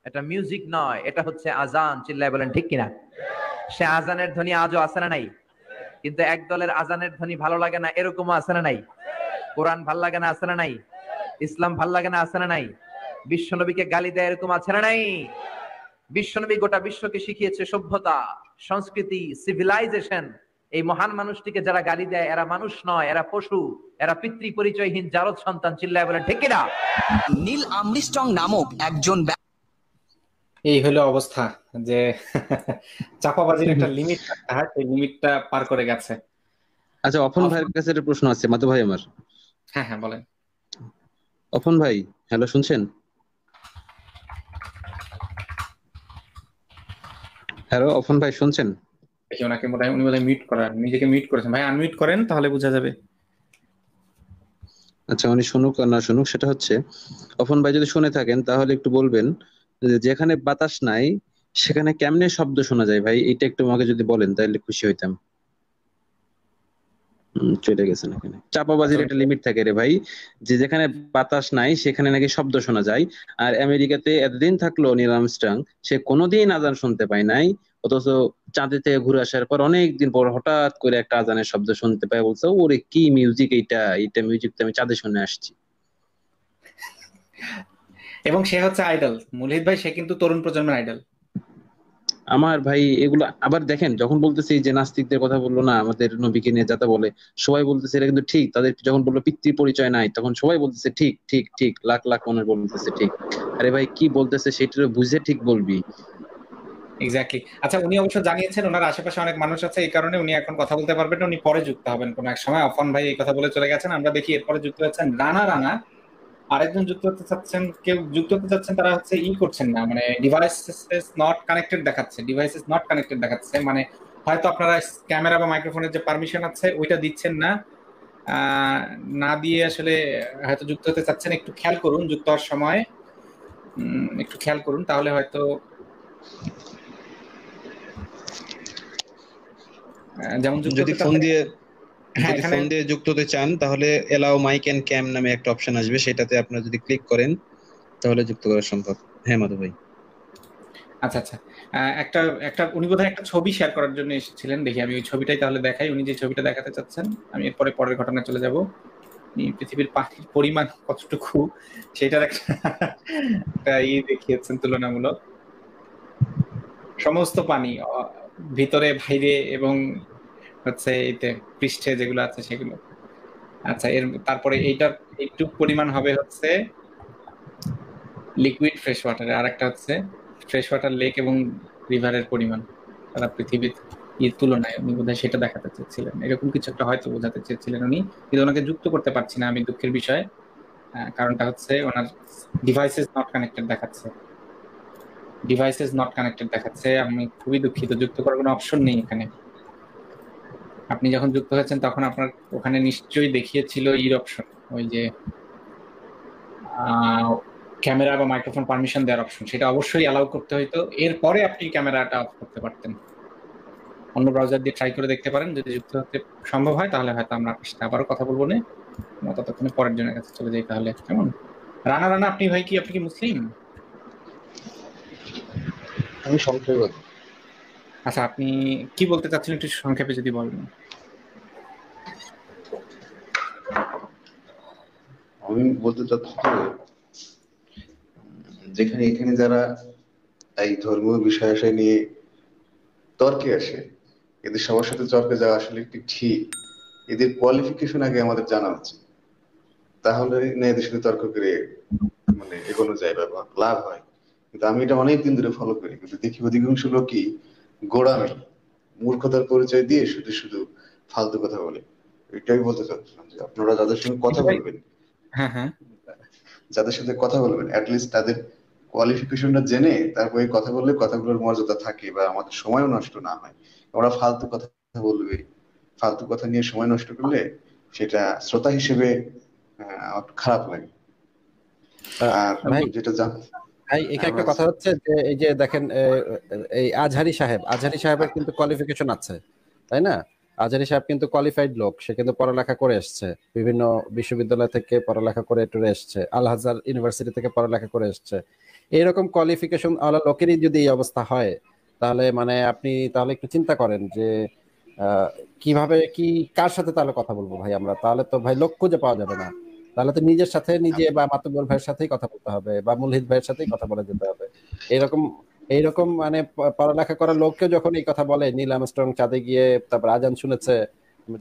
এটা মিউজিক নয় এটা হচ্ছে আজান চিল্লাই বলেন ঠিক কিনা সে আজানের ধ্বনি আজও আসে না নাই কিন্তু এক দলের আজানের ধ্বনি ভালো লাগে না এরকমও আসে না নাই কোরআন ভাল লাগে না আসে না নাই ইসলাম ভাল লাগে না আসে না নাই বিশ্বনবীকে গালি দেয় এরকম আছে না নাই বিশ্বনবী গোটা বিশ্বকে শিখিয়েছে সভ্যতা সংস্কৃতি সিভিলাইজেশন এই মহান মানুষটিকে যারা গালি দেয় এরা মানুষ নয় এরা পশু এরা পিতৃ পরিচয়হীন জারদ সন্তান চিল্লায় বলে ঠিক না নীল আমৃষ্টং নামক একজন এই হলো অবস্থা যে চাপাবাজির একটা লিমিট থাকতে সেই লিমিটটা পার করে গেছে আচ্ছা অফন ভাইয়ের কাছে একটা প্রশ্ন আছে মাধু ভাই আমার হ্যাঁ হ্যাঁ বলেন অফন ভাই হ্যালো শুনছেন হ্যালো অফন ভাই শুনছেন দেখি ওনাকে মনে হয় উনি বোধহয় মিউট করার নিজেকে মিউট করেছেন ভাই আনমিউট করেন তাহলে বোঝা যাবে আচ্ছা উনি শুনুক আর না শুনুক সেটা হচ্ছে অফন ভাই যদি শুনে থাকেন তাহলে একটু বলবেন যেখানে বাতাস নাই সেখানে কেমনে শব্দ শোনা যায় ভাই এটা একটু আমাকে যদি বলেন তাহলে খুশি হইতাম চলে গেছেন এখানে চাপাবাজির একটা লিমিট থাকে রে ভাই যে যেখানে বাতাস নাই সেখানে নাকি শব্দ শোনা যায় আর আমেরিকাতে এতদিন থাকলো নীল আর্মস্ট্রং সে কোনোদিন আজান শুনতে পায় নাই অথচ চাঁদে থেকে ঘুরে আসার পর অনেকদিন পর হঠাৎ করে একটা আজানের শব্দ শুনতে পায় বলছে ওরে কি মিউজিক এইটা এইটা মিউজিক তো আমি চাঁদে শুনে আসছি এবং সে হচ্ছে আইডল মুলিদ ভাই সে কিন্তু তরুণ প্রজন্মের আইডল আমার ভাই এগুলো আবার দেখেন যখন বলতেছি যে নাস্তিকদের কথা বললো না আমাদের নবীকে নিয়ে যাতে বলে সবাই বলতেছে এটা কিন্তু ঠিক তাদের যখন বললো পিতৃ পরিচয় নাই তখন সবাই বলতেছে ঠিক ঠিক ঠিক লাখ লাখ মনে বলতেছে ঠিক আরে ভাই কি বলতেছে সেটা বুঝে ঠিক বলবি এক্স্যাক্টলি আচ্ছা উনি অবশ্য জানিয়েছেন ওনার আশেপাশে অনেক মানুষ আছে এই কারণে উনি এখন কথা বলতে পারবেন উনি পরে যুক্ত হবেন কোন এক সময় অফন ভাই এই কথা বলে চলে গেছেন আমরা দেখি এরপরে যুক্ত হচ্ছেন রানা রানা আরেকজন যুক্ত হতে চাচ্ছেন কেউ যুক্ত হতে চাচ্ছেন তারা হচ্ছে ই করছেন না মানে ডিভাইসেস নট কানেক্টেড দেখাচ্ছে ডিভাইসেস নট কানেক্টেড দেখাচ্ছে মানে হয়তো আপনারা ক্যামেরা বা মাইক্রোফোনের যে পারমিশন আছে ওইটা দিচ্ছেন না না দিয়ে আসলে হয়তো যুক্ত হতে চাচ্ছেন একটু খেয়াল করুন যুক্ত হওয়ার সময় একটু খেয়াল করুন তাহলে হয়তো যেমন যদি ফোন দিয়ে সাউন্ডে হ্যাঁ, যুক্ত হতে চান তাহলে এলাও মাইক এন্ড ক্যাম নামে একটা অপশন আসবে সেটাতে আপনারা যদি ক্লিক করেন তাহলে যুক্ত করা সম্ভব হ্যাঁ ভাই আচ্ছা আচ্ছা একটা একটা উনি বোধহয় একটা ছবি শেয়ার করার জন্য এসেছিলেন দেখি আমি ওই ছবিটাই তাহলে দেখাই উনি যে ছবিটা দেখাতে চাচ্ছেন আমি এরপরে পরের ঘটনা চলে যাব পৃথিবীর পাখির পরিমাণ কতটুকু সেটার একটা ইয়ে দেখিয়েছেন তুলনামূলক সমস্ত পানি ভিতরে বাইরে এবং হচ্ছে এতে পৃষ্ঠে যেগুলো আছে সেগুলো আচ্ছা এর তারপরে এইটা একটু পরিমাণ হবে হচ্ছে লিকুইড ফ্রেশ ওয়াটারে আর একটা হচ্ছে ফ্রেশ ওয়াটার লেক এবং রিভারের পরিমাণ তারা পৃথিবীর ইয়ের তুলনায় উনি বোধহয় সেটা দেখাতে চেয়েছিলেন এরকম কিছু একটা হয়তো বোঝাতে চেয়েছিলেন উনি কিন্তু ওনাকে যুক্ত করতে পারছি না আমি দুঃখের বিষয় কারণটা হচ্ছে ওনার ডিভাইসেস নট কানেক্টেড দেখাচ্ছে ডিভাইসেস নট কানেক্টেড দেখাচ্ছে আমি খুবই দুঃখিত যুক্ত করার কোনো অপশন নেই এখানে আপনি যখন যুক্ত হয়েছেন তখন আপনার ওখানে নিশ্চয়ই দেখিয়েছিল ইর অপশন ওই যে ক্যামেরা বা মাইক্রোফোন পারমিশন দেওয়ার অপশন সেটা অবশ্যই অ্যালাউ করতে হইতো এরপরে আপনি ক্যামেরাটা অফ করতে পারতেন অন্য ব্রাউজার দিয়ে ট্রাই করে দেখতে পারেন যদি যুক্ত হতে সম্ভব হয় তাহলে হয়তো আমরা আপনার সাথে আবারও কথা বলবো না ততক্ষণে পরের জনের কাছে চলে যাই তাহলে কেমন রানা রানা আপনি ভাই কি আপনি কি মুসলিম আমি সংক্ষেপে আচ্ছা আপনি কি বলতে চাচ্ছেন একটু সংক্ষেপে যদি বলেন আমি বলতে চাচ্ছি যেখানে এখানে যারা এই ধর্মীয় বিষয় আসে নিয়ে তর্কে আসে এদের সবার সাথে তর্কে যাওয়া আসলে একটি ঠিক এদের কোয়ালিফিকেশন আগে আমাদের জানা উচিত তাহলে না এদের সাথে তর্ক করে মানে এগোনো যায় বা লাভ হয় কিন্তু আমি এটা অনেকদিন ধরে ফলো করি কিন্তু দেখি অধিকাংশ লোকই গোড়ামি মূর্খতার পরিচয় দিয়ে শুধু শুধু ফালতু কথা বলে এটাই বলতে চাচ্ছিলাম যে আপনারা যাদের সঙ্গে কথা বলবেন হ্যাঁ, হ্যাঁ। যাদের সাথে কথা বলবেন অ্যাটলিস্ট তাদের কোয়ালিফিকেশনটা জেনে তারপরে কথা বললে কথাগুলোর মর্যাদা থাকে বা আমাদের সময়ও নষ্ট না হয় ওরা ফালতু কথা বলবে ফালতু কথা নিয়ে সময় নষ্ট করলে সেটা শ্রোতা হিসেবে খারাপ লাগে আর যেটা জান ভাই এখানে একটা হ্যাঁ, কথা হচ্ছে যে এই যে দেখেন এই আজহারি সাহেব আজহারি সাহেবের কিন্তু কোয়ালিফিকেশন আছে তাই না আজারি সাহেব কিন্তু কোয়ালিফাইড লোক সে কিন্তু পড়ালেখা করে এসছে বিভিন্ন বিশ্ববিদ্যালয় থেকে পড়ালেখা করে টুরে এসছে হাজার ইউনিভার্সিটি থেকে পড়ালেখা করে এসছে এইরকম কোয়ালিফিকেশন আলা লোকেরই যদি এই অবস্থা হয় তাহলে মানে আপনি তাহলে একটু চিন্তা করেন যে কিভাবে কি কার সাথে তাহলে কথা বলবো ভাই আমরা তাহলে তো ভাই লোক খুঁজে পাওয়া যাবে না তাহলে তো নিজের সাথে নিজে বা মাতব্বর ভাইয়ের সাথেই কথা বলতে হবে বা মুলহিত ভাইয়ের সাথেই কথা বলে যেতে হবে এরকম এইরকম মানে পড়ালেখা করা লোককে যখন এই কথা বলে নীল আমস্ট্রং চাঁদে গিয়ে তারপর আজান শুনেছে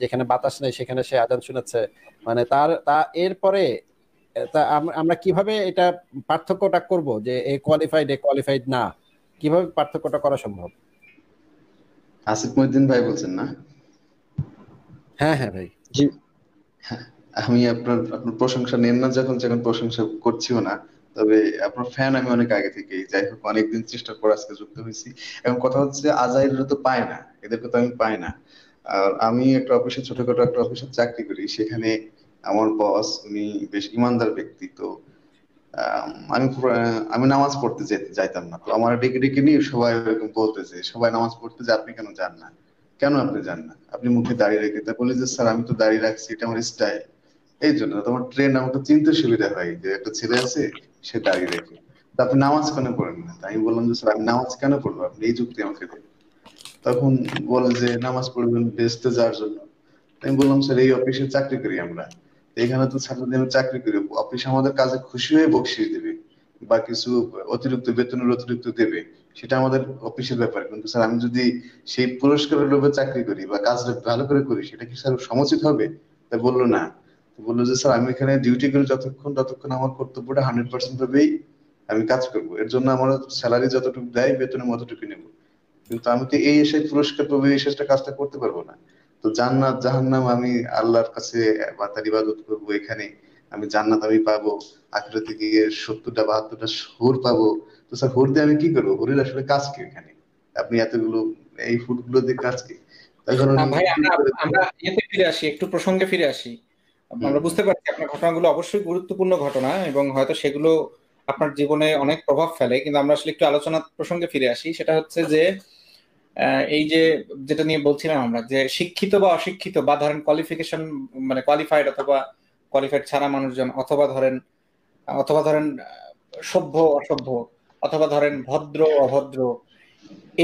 যেখানে বাতাস নেই সেখানে সে আজান শুনেছে মানে তার তা এরপরে তা আমরা কিভাবে এটা পার্থক্যটা করব যে এ কোয়ালিফাইড এ কোয়ালিফাইড না কিভাবে পার্থক্যটা করা সম্ভব আসিফ মুদ্দিন ভাই বলছেন না হ্যাঁ হ্যাঁ ভাই জি হ্যাঁ, আমি আপনার আপনার প্রশংসা নেন না যখন যখন প্রশংসা করছিও না তবে আপনার ফ্যান আমি অনেক আগে থেকেই যাই হোক অনেকদিন চেষ্টা করে আজকে যুক্ত হয়েছি এবং কথা হচ্ছে আজাইররা তো পায় না এদেরকে তো আমি পাই না আর আমি একটা অফিসে ছোটখাটো একটা অফিসে চাকরি করি সেখানে আমার বস উনি বেশ ইমানদার ব্যক্তি তো আমি আমি নামাজ পড়তে যাইতাম না তো আমার ডেকে ডেকে নিয়ে সবাই এরকম বলতেছে সবাই নামাজ পড়তে যে আপনি কেন যান না কেন আপনি যান না আপনি মুখে দাঁড়িয়ে রেখে তা বলি যে স্যার আমি তো দাঁড়িয়ে রাখছি এটা আমার স্টাইল এই জন্য তোমার ট্রেন আমাকে চিনতে সুবিধা হয় যে একটা ছেলে আছে সে দাঁড়িয়ে রেখে তা আপনি নামাজ কেন পড়েন না আমি বললাম যে স্যার আমি নামাজ কেন পড়বো আপনি এই যুক্তি আমাকে দেন তখন বলে যে নামাজ পড়বেন বেসতে যাওয়ার জন্য আমি বললাম স্যার এই অফিসে চাকরি করি আমরা এখানে তো ছাত্রদের আমি চাকরি করি অফিস আমাদের কাজে খুশি হয়ে বকশিস দেবে বা কিছু অতিরিক্ত বেতনের অতিরিক্ত দেবে সেটা আমাদের অফিসের ব্যাপার কিন্তু স্যার আমি যদি সেই পুরস্কারের লোভে চাকরি করি বা কাজটা ভালো করে করি সেটা কি স্যার সমুচিত হবে তাই বললো না বললো যে স্যার আমি এখানে ডিউটি করি যতক্ষণ ততক্ষণ আমার কর্তব্যটা হান্ড্রেড পার্সেন্ট ভাবেই আমি কাজ করব এর জন্য আমার স্যালারি যতটুকু দেয় বেতনের মতটুকু নেব কিন্তু আমি তো এই এসে পুরস্কার পাবো এই শেষটা কাজটা করতে পারবো না তো জান্নাত জাহান্নাম আমি আল্লাহর কাছে বা ইবাদত করবো এখানে আমি জান্নাত আমি পাবো আখরা থেকে সত্তরটা বাহাত্তরটা হোর পাবো তো স্যার হোর দিয়ে আমি কি করবো হোরের আসলে কাজ কি এখানে আপনি এতগুলো এই ফুটগুলো দিয়ে কাজ কি ভাই আমরা আমরা ইয়েতে ফিরে আসি একটু প্রসঙ্গে ফিরে আসি আমরা বুঝতে পারছি আপনার ঘটনাগুলো অবশ্যই গুরুত্বপূর্ণ ঘটনা এবং হয়তো সেগুলো আপনার জীবনে অনেক প্রভাব ফেলে কিন্তু আমরা আসলে একটু আলোচনার প্রসঙ্গে ফিরে আসি সেটা হচ্ছে যে এই যে যেটা নিয়ে বলছিলাম আমরা যে শিক্ষিত বা অশিক্ষিত বা ধরেন কোয়ালিফিকেশন মানে কোয়ালিফাইড অথবা কোয়ালিফাইড ছাড়া মানুষজন অথবা ধরেন অথবা ধরেন সভ্য অসভ্য অথবা ধরেন ভদ্র অভদ্র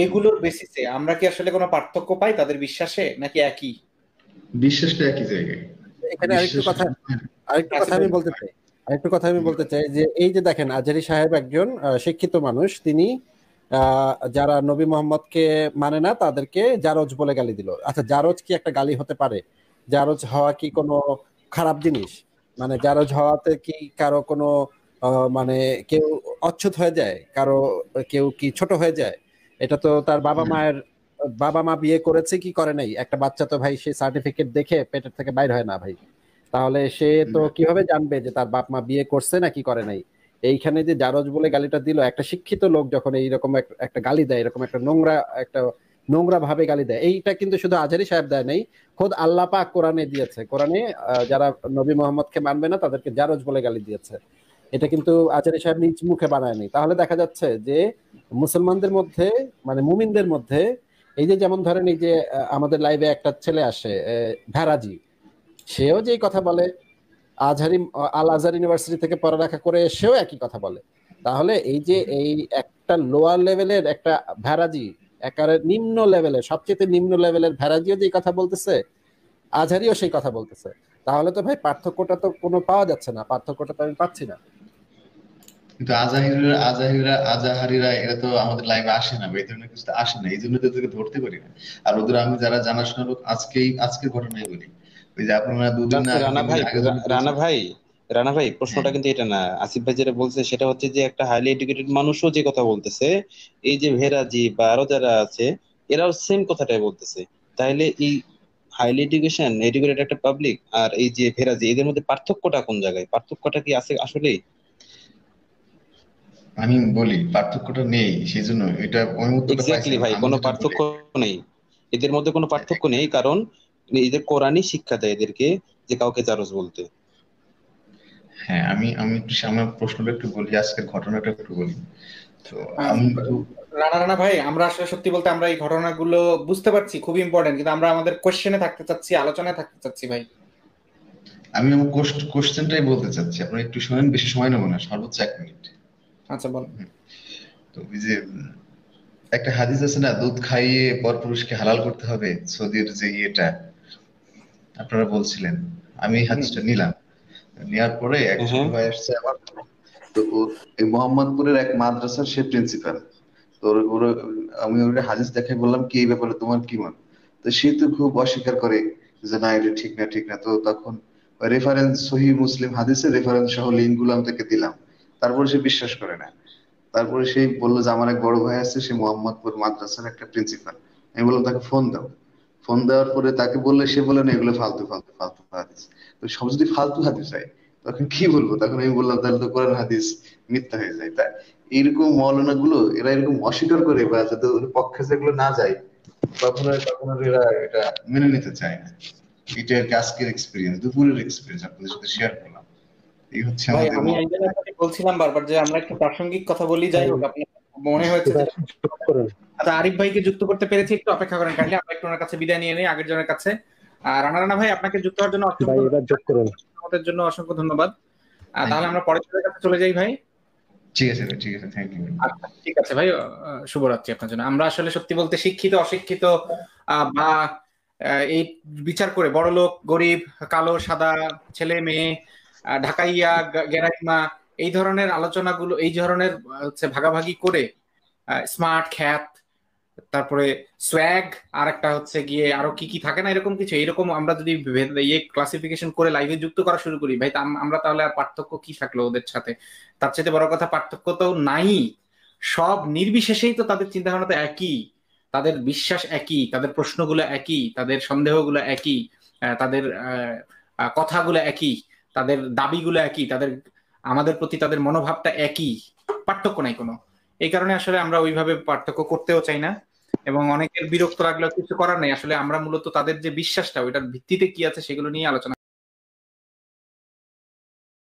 এগুলোর বেসিসে আমরা কি আসলে কোনো পার্থক্য পাই তাদের বিশ্বাসে নাকি একই বিশ্বাসটা একই জায়গায় এখানে আরেকটু কথা আরেকটু কথা আমি বলতে চাই আরেকটু কথা আমি বলতে চাই যে এই যে দেখেন আজারি সাহেব একজন শিক্ষিত মানুষ তিনি যারা নবী মোহাম্মদকে মানে না তাদেরকে জারজ বলে গালি দিল আচ্ছা জারজ কি একটা গালি হতে পারে জারজ হওয়া কি কোনো খারাপ জিনিস মানে জারজ হওয়াতে কি কারো কোনো মানে কেউ অচ্ছুত হয়ে যায় কারো কেউ কি ছোট হয়ে যায় এটা তো তার বাবা মায়ের বাবা মা বিয়ে করেছে কি করে নাই একটা বাচ্চা তো ভাই সে সার্টিফিকেট দেখে পেটের থেকে বাইর হয় না ভাই তাহলে সে তো কিভাবে জানবে যে তার বাপ মা বিয়ে করছে না কি করে নাই এইখানে যে জারজ বলে গালিটা দিল একটা শিক্ষিত লোক যখন এইরকম একটা গালি দেয় এরকম একটা নোংরা একটা নোংরা ভাবে গালি দেয় এইটা কিন্তু শুধু আজারি সাহেব দেয় নাই খোদ আল্লাহ পাক কোরআনে দিয়েছে কোরআনে যারা নবী মোহাম্মদকে মানবে না তাদেরকে জারজ বলে গালি দিয়েছে এটা কিন্তু আচার্য সাহেব নিজ মুখে বানায়নি তাহলে দেখা যাচ্ছে যে মুসলমানদের মধ্যে মানে মুমিনদের মধ্যে এই যে যেমন ধরেন এই যে আমাদের লাইভে একটা ছেলে আসে ভ্যারাজি সেও যেই কথা বলে আজহারি আল আজহার ইউনিভার্সিটি থেকে পড়ালেখা করে সেও একই কথা বলে তাহলে এই যে এই একটা লোয়ার লেভেলের একটা ভেরাজি একারে নিম্ন লেভেলের সবচেয়ে নিম্ন লেভেলের ভ্যারাজিও যেই কথা বলতেছে আজহারিও সেই কথা বলতেছে তাহলে তো ভাই পার্থক্যটা তো কোনো পাওয়া যাচ্ছে না পার্থক্যটা তো আমি পাচ্ছি না কিন্তু আজাহিরা আজাহিরা আজাহারিরা এরা তো আমাদের লাইভে আসে না এই ধরনের কিছু আসে না এই জন্য তাদেরকে ধরতে পারি না আর ওদের আমি যারা জানাশোনা লোক আজকেই আজকের ঘটনায় বলি ওই যে আপনারা দুদিন রানা ভাই রানা ভাই রানা ভাই প্রশ্নটা হ্যাঁ। কিন্তু এটা না আসিফ ভাই যেটা বলছে সেটা হচ্ছে যে একটা হাইলি এডুকেটেড মানুষও যে কথা বলতেছে এই যে ভেরাজি বা আরো যারা আছে এরাও সেম কথাটাই বলতেছে তাইলে এই হাইলি এডুকেশন এডুকেটেড একটা পাবলিক আর এই যে ভেরাজি এদের মধ্যে পার্থক্যটা কোন জায়গায় পার্থক্যটা কি আছে আসলেই আমি বলি পার্থক্যটা নেই সেই জন্য এটা এক্স্যাক্টলি ভাই কোনো পার্থক্য নেই এদের মধ্যে কোনো পার্থক্য নেই কারণ এদের কোরআনই শিক্ষা দেয় এদেরকে যে কাউকে জারজ বলতে হ্যাঁ আমি আমি আমার প্রশ্নটা একটু বলি আজকের ঘটনাটা একটু বলি তো আমি রানা রানা ভাই আমরা আসলে সত্যি বলতে আমরা এই ঘটনাগুলো বুঝতে পারছি খুব ইম্পর্টেন্ট কিন্তু আমরা আমাদের কোশ্চেনে থাকতে চাচ্ছি আলোচনায় থাকতে চাচ্ছি ভাই আমি আমার কোশ্চেনটাই বলতে চাচ্ছি আপনারা একটু শুনেন বেশি সময় নেব না সর্বোচ্চ এক মিনিট আচ্ছা বল তো ওই যে একটা হাদিস আছে না দুধ খাইয়ে পর পুরুষকে হালাল করতে হবে সৌদির যে ইয়েটা আপনারা বলছিলেন আমি হাদিসটা নিলাম নেওয়ার পরে ভাই আসছে আমার তো এই মোহাম্মদপুরের এক মাদ্রাসার সে প্রিন্সিপাল তো ওর আমি ওর হাদিস দেখে বললাম কি এই ব্যাপারে তোমার কি মত তো সে তো খুব অস্বীকার করে যে না এটা ঠিক না ঠিক না তো তখন রেফারেন্স সহি মুসলিম হাদিসের রেফারেন্স সহ গুলো আমি তাকে দিলাম তারপরে সে বিশ্বাস করে না তারপরে সেই বললো যে আমার এক বড় ভাই আছে সে মোহাম্মদপুর মাদ্রাসার একটা প্রিন্সিপাল আমি বললাম তাকে ফোন দাও ফোন দেওয়ার পরে তাকে বললে সে বলে না এগুলো ফালতু ফালতু ফালতু হাদিস তো সব যদি ফালতু হাদিস হয় তখন কি বলবো তখন আমি বললাম তাহলে তো কোরআন হাদিস মিথ্যা হয়ে যায় তাই এরকম মৌলানা গুলো এরা এরকম অস্বীকার করে বা যাতে ওদের পক্ষে যেগুলো না যায় তখন তখন এরা এটা মেনে নিতে চায় না এটা আজকের এক্সপিরিয়েন্স দুপুরের এক্সপিরিয়েন্স আপনাদের সাথে শেয়ার করলাম বলছিলাম বারবার যে আমরা প্রাসঙ্গিক কথা বলি যাই হোক আপনার মনে হয়েছে আচ্ছা, আরিফ ভাইকে যুক্ত করতে পেরেছি একটু অপেক্ষা করেন কাইন্ডলি আমরা একটু ওনার কাছে বিদায় নিয়ে আগের জনের কাছে আর রানা রানা ভাই আপনাকে যুক্ত হওয়ার জন্য আমাদের জন্য অসংখ্য ধন্যবাদ তাহলে আমরা পরের কাছে চলে যাই ভাই ঠিক আছে ঠিক আছে থ্যাংক আচ্ছা, ইউ ঠিক আছে ভাই শুভরাত্রি আপনার জন্য আমরা আসলে সত্যি বলতে শিক্ষিত অশিক্ষিত বা এই বিচার করে বড় লোক গরিব কালো সাদা ছেলে মেয়ে ঢাকাইয়া গেরাইমা এই ধরনের আলোচনাগুলো এই ধরনের হচ্ছে ভাগাভাগি করে স্মার্ট খ্যাত তারপরে সোয়াগ আর একটা হচ্ছে গিয়ে আরো কি কি থাকে না এরকম কিছু এরকম আমরা যদি ইয়ে ক্লাসিফিকেশন করে লাইভে যুক্ত করা শুরু করি ভাই আমরা তাহলে আর পার্থক্য কি থাকলো ওদের সাথে তার সাথে বড় কথা পার্থক্য তো নাই সব নির্বিশেষেই তো তাদের চিন্তাভাবনা তো একই তাদের বিশ্বাস একই তাদের প্রশ্নগুলো একই তাদের সন্দেহগুলো একই তাদের কথাগুলো একই তাদের দাবিগুলো একই তাদের আমাদের প্রতি তাদের মনোভাবটা একই পার্থক্য নাই কোনো এই কারণে আসলে আমরা ওইভাবে পার্থক্য করতেও চাই না এবং অনেকের বিরক্ত লাগলে কিছু করার নেই আসলে আমরা মূলত তাদের যে বিশ্বাসটা ওইটার ভিত্তিতে কি আছে সেগুলো নিয়ে আলোচনা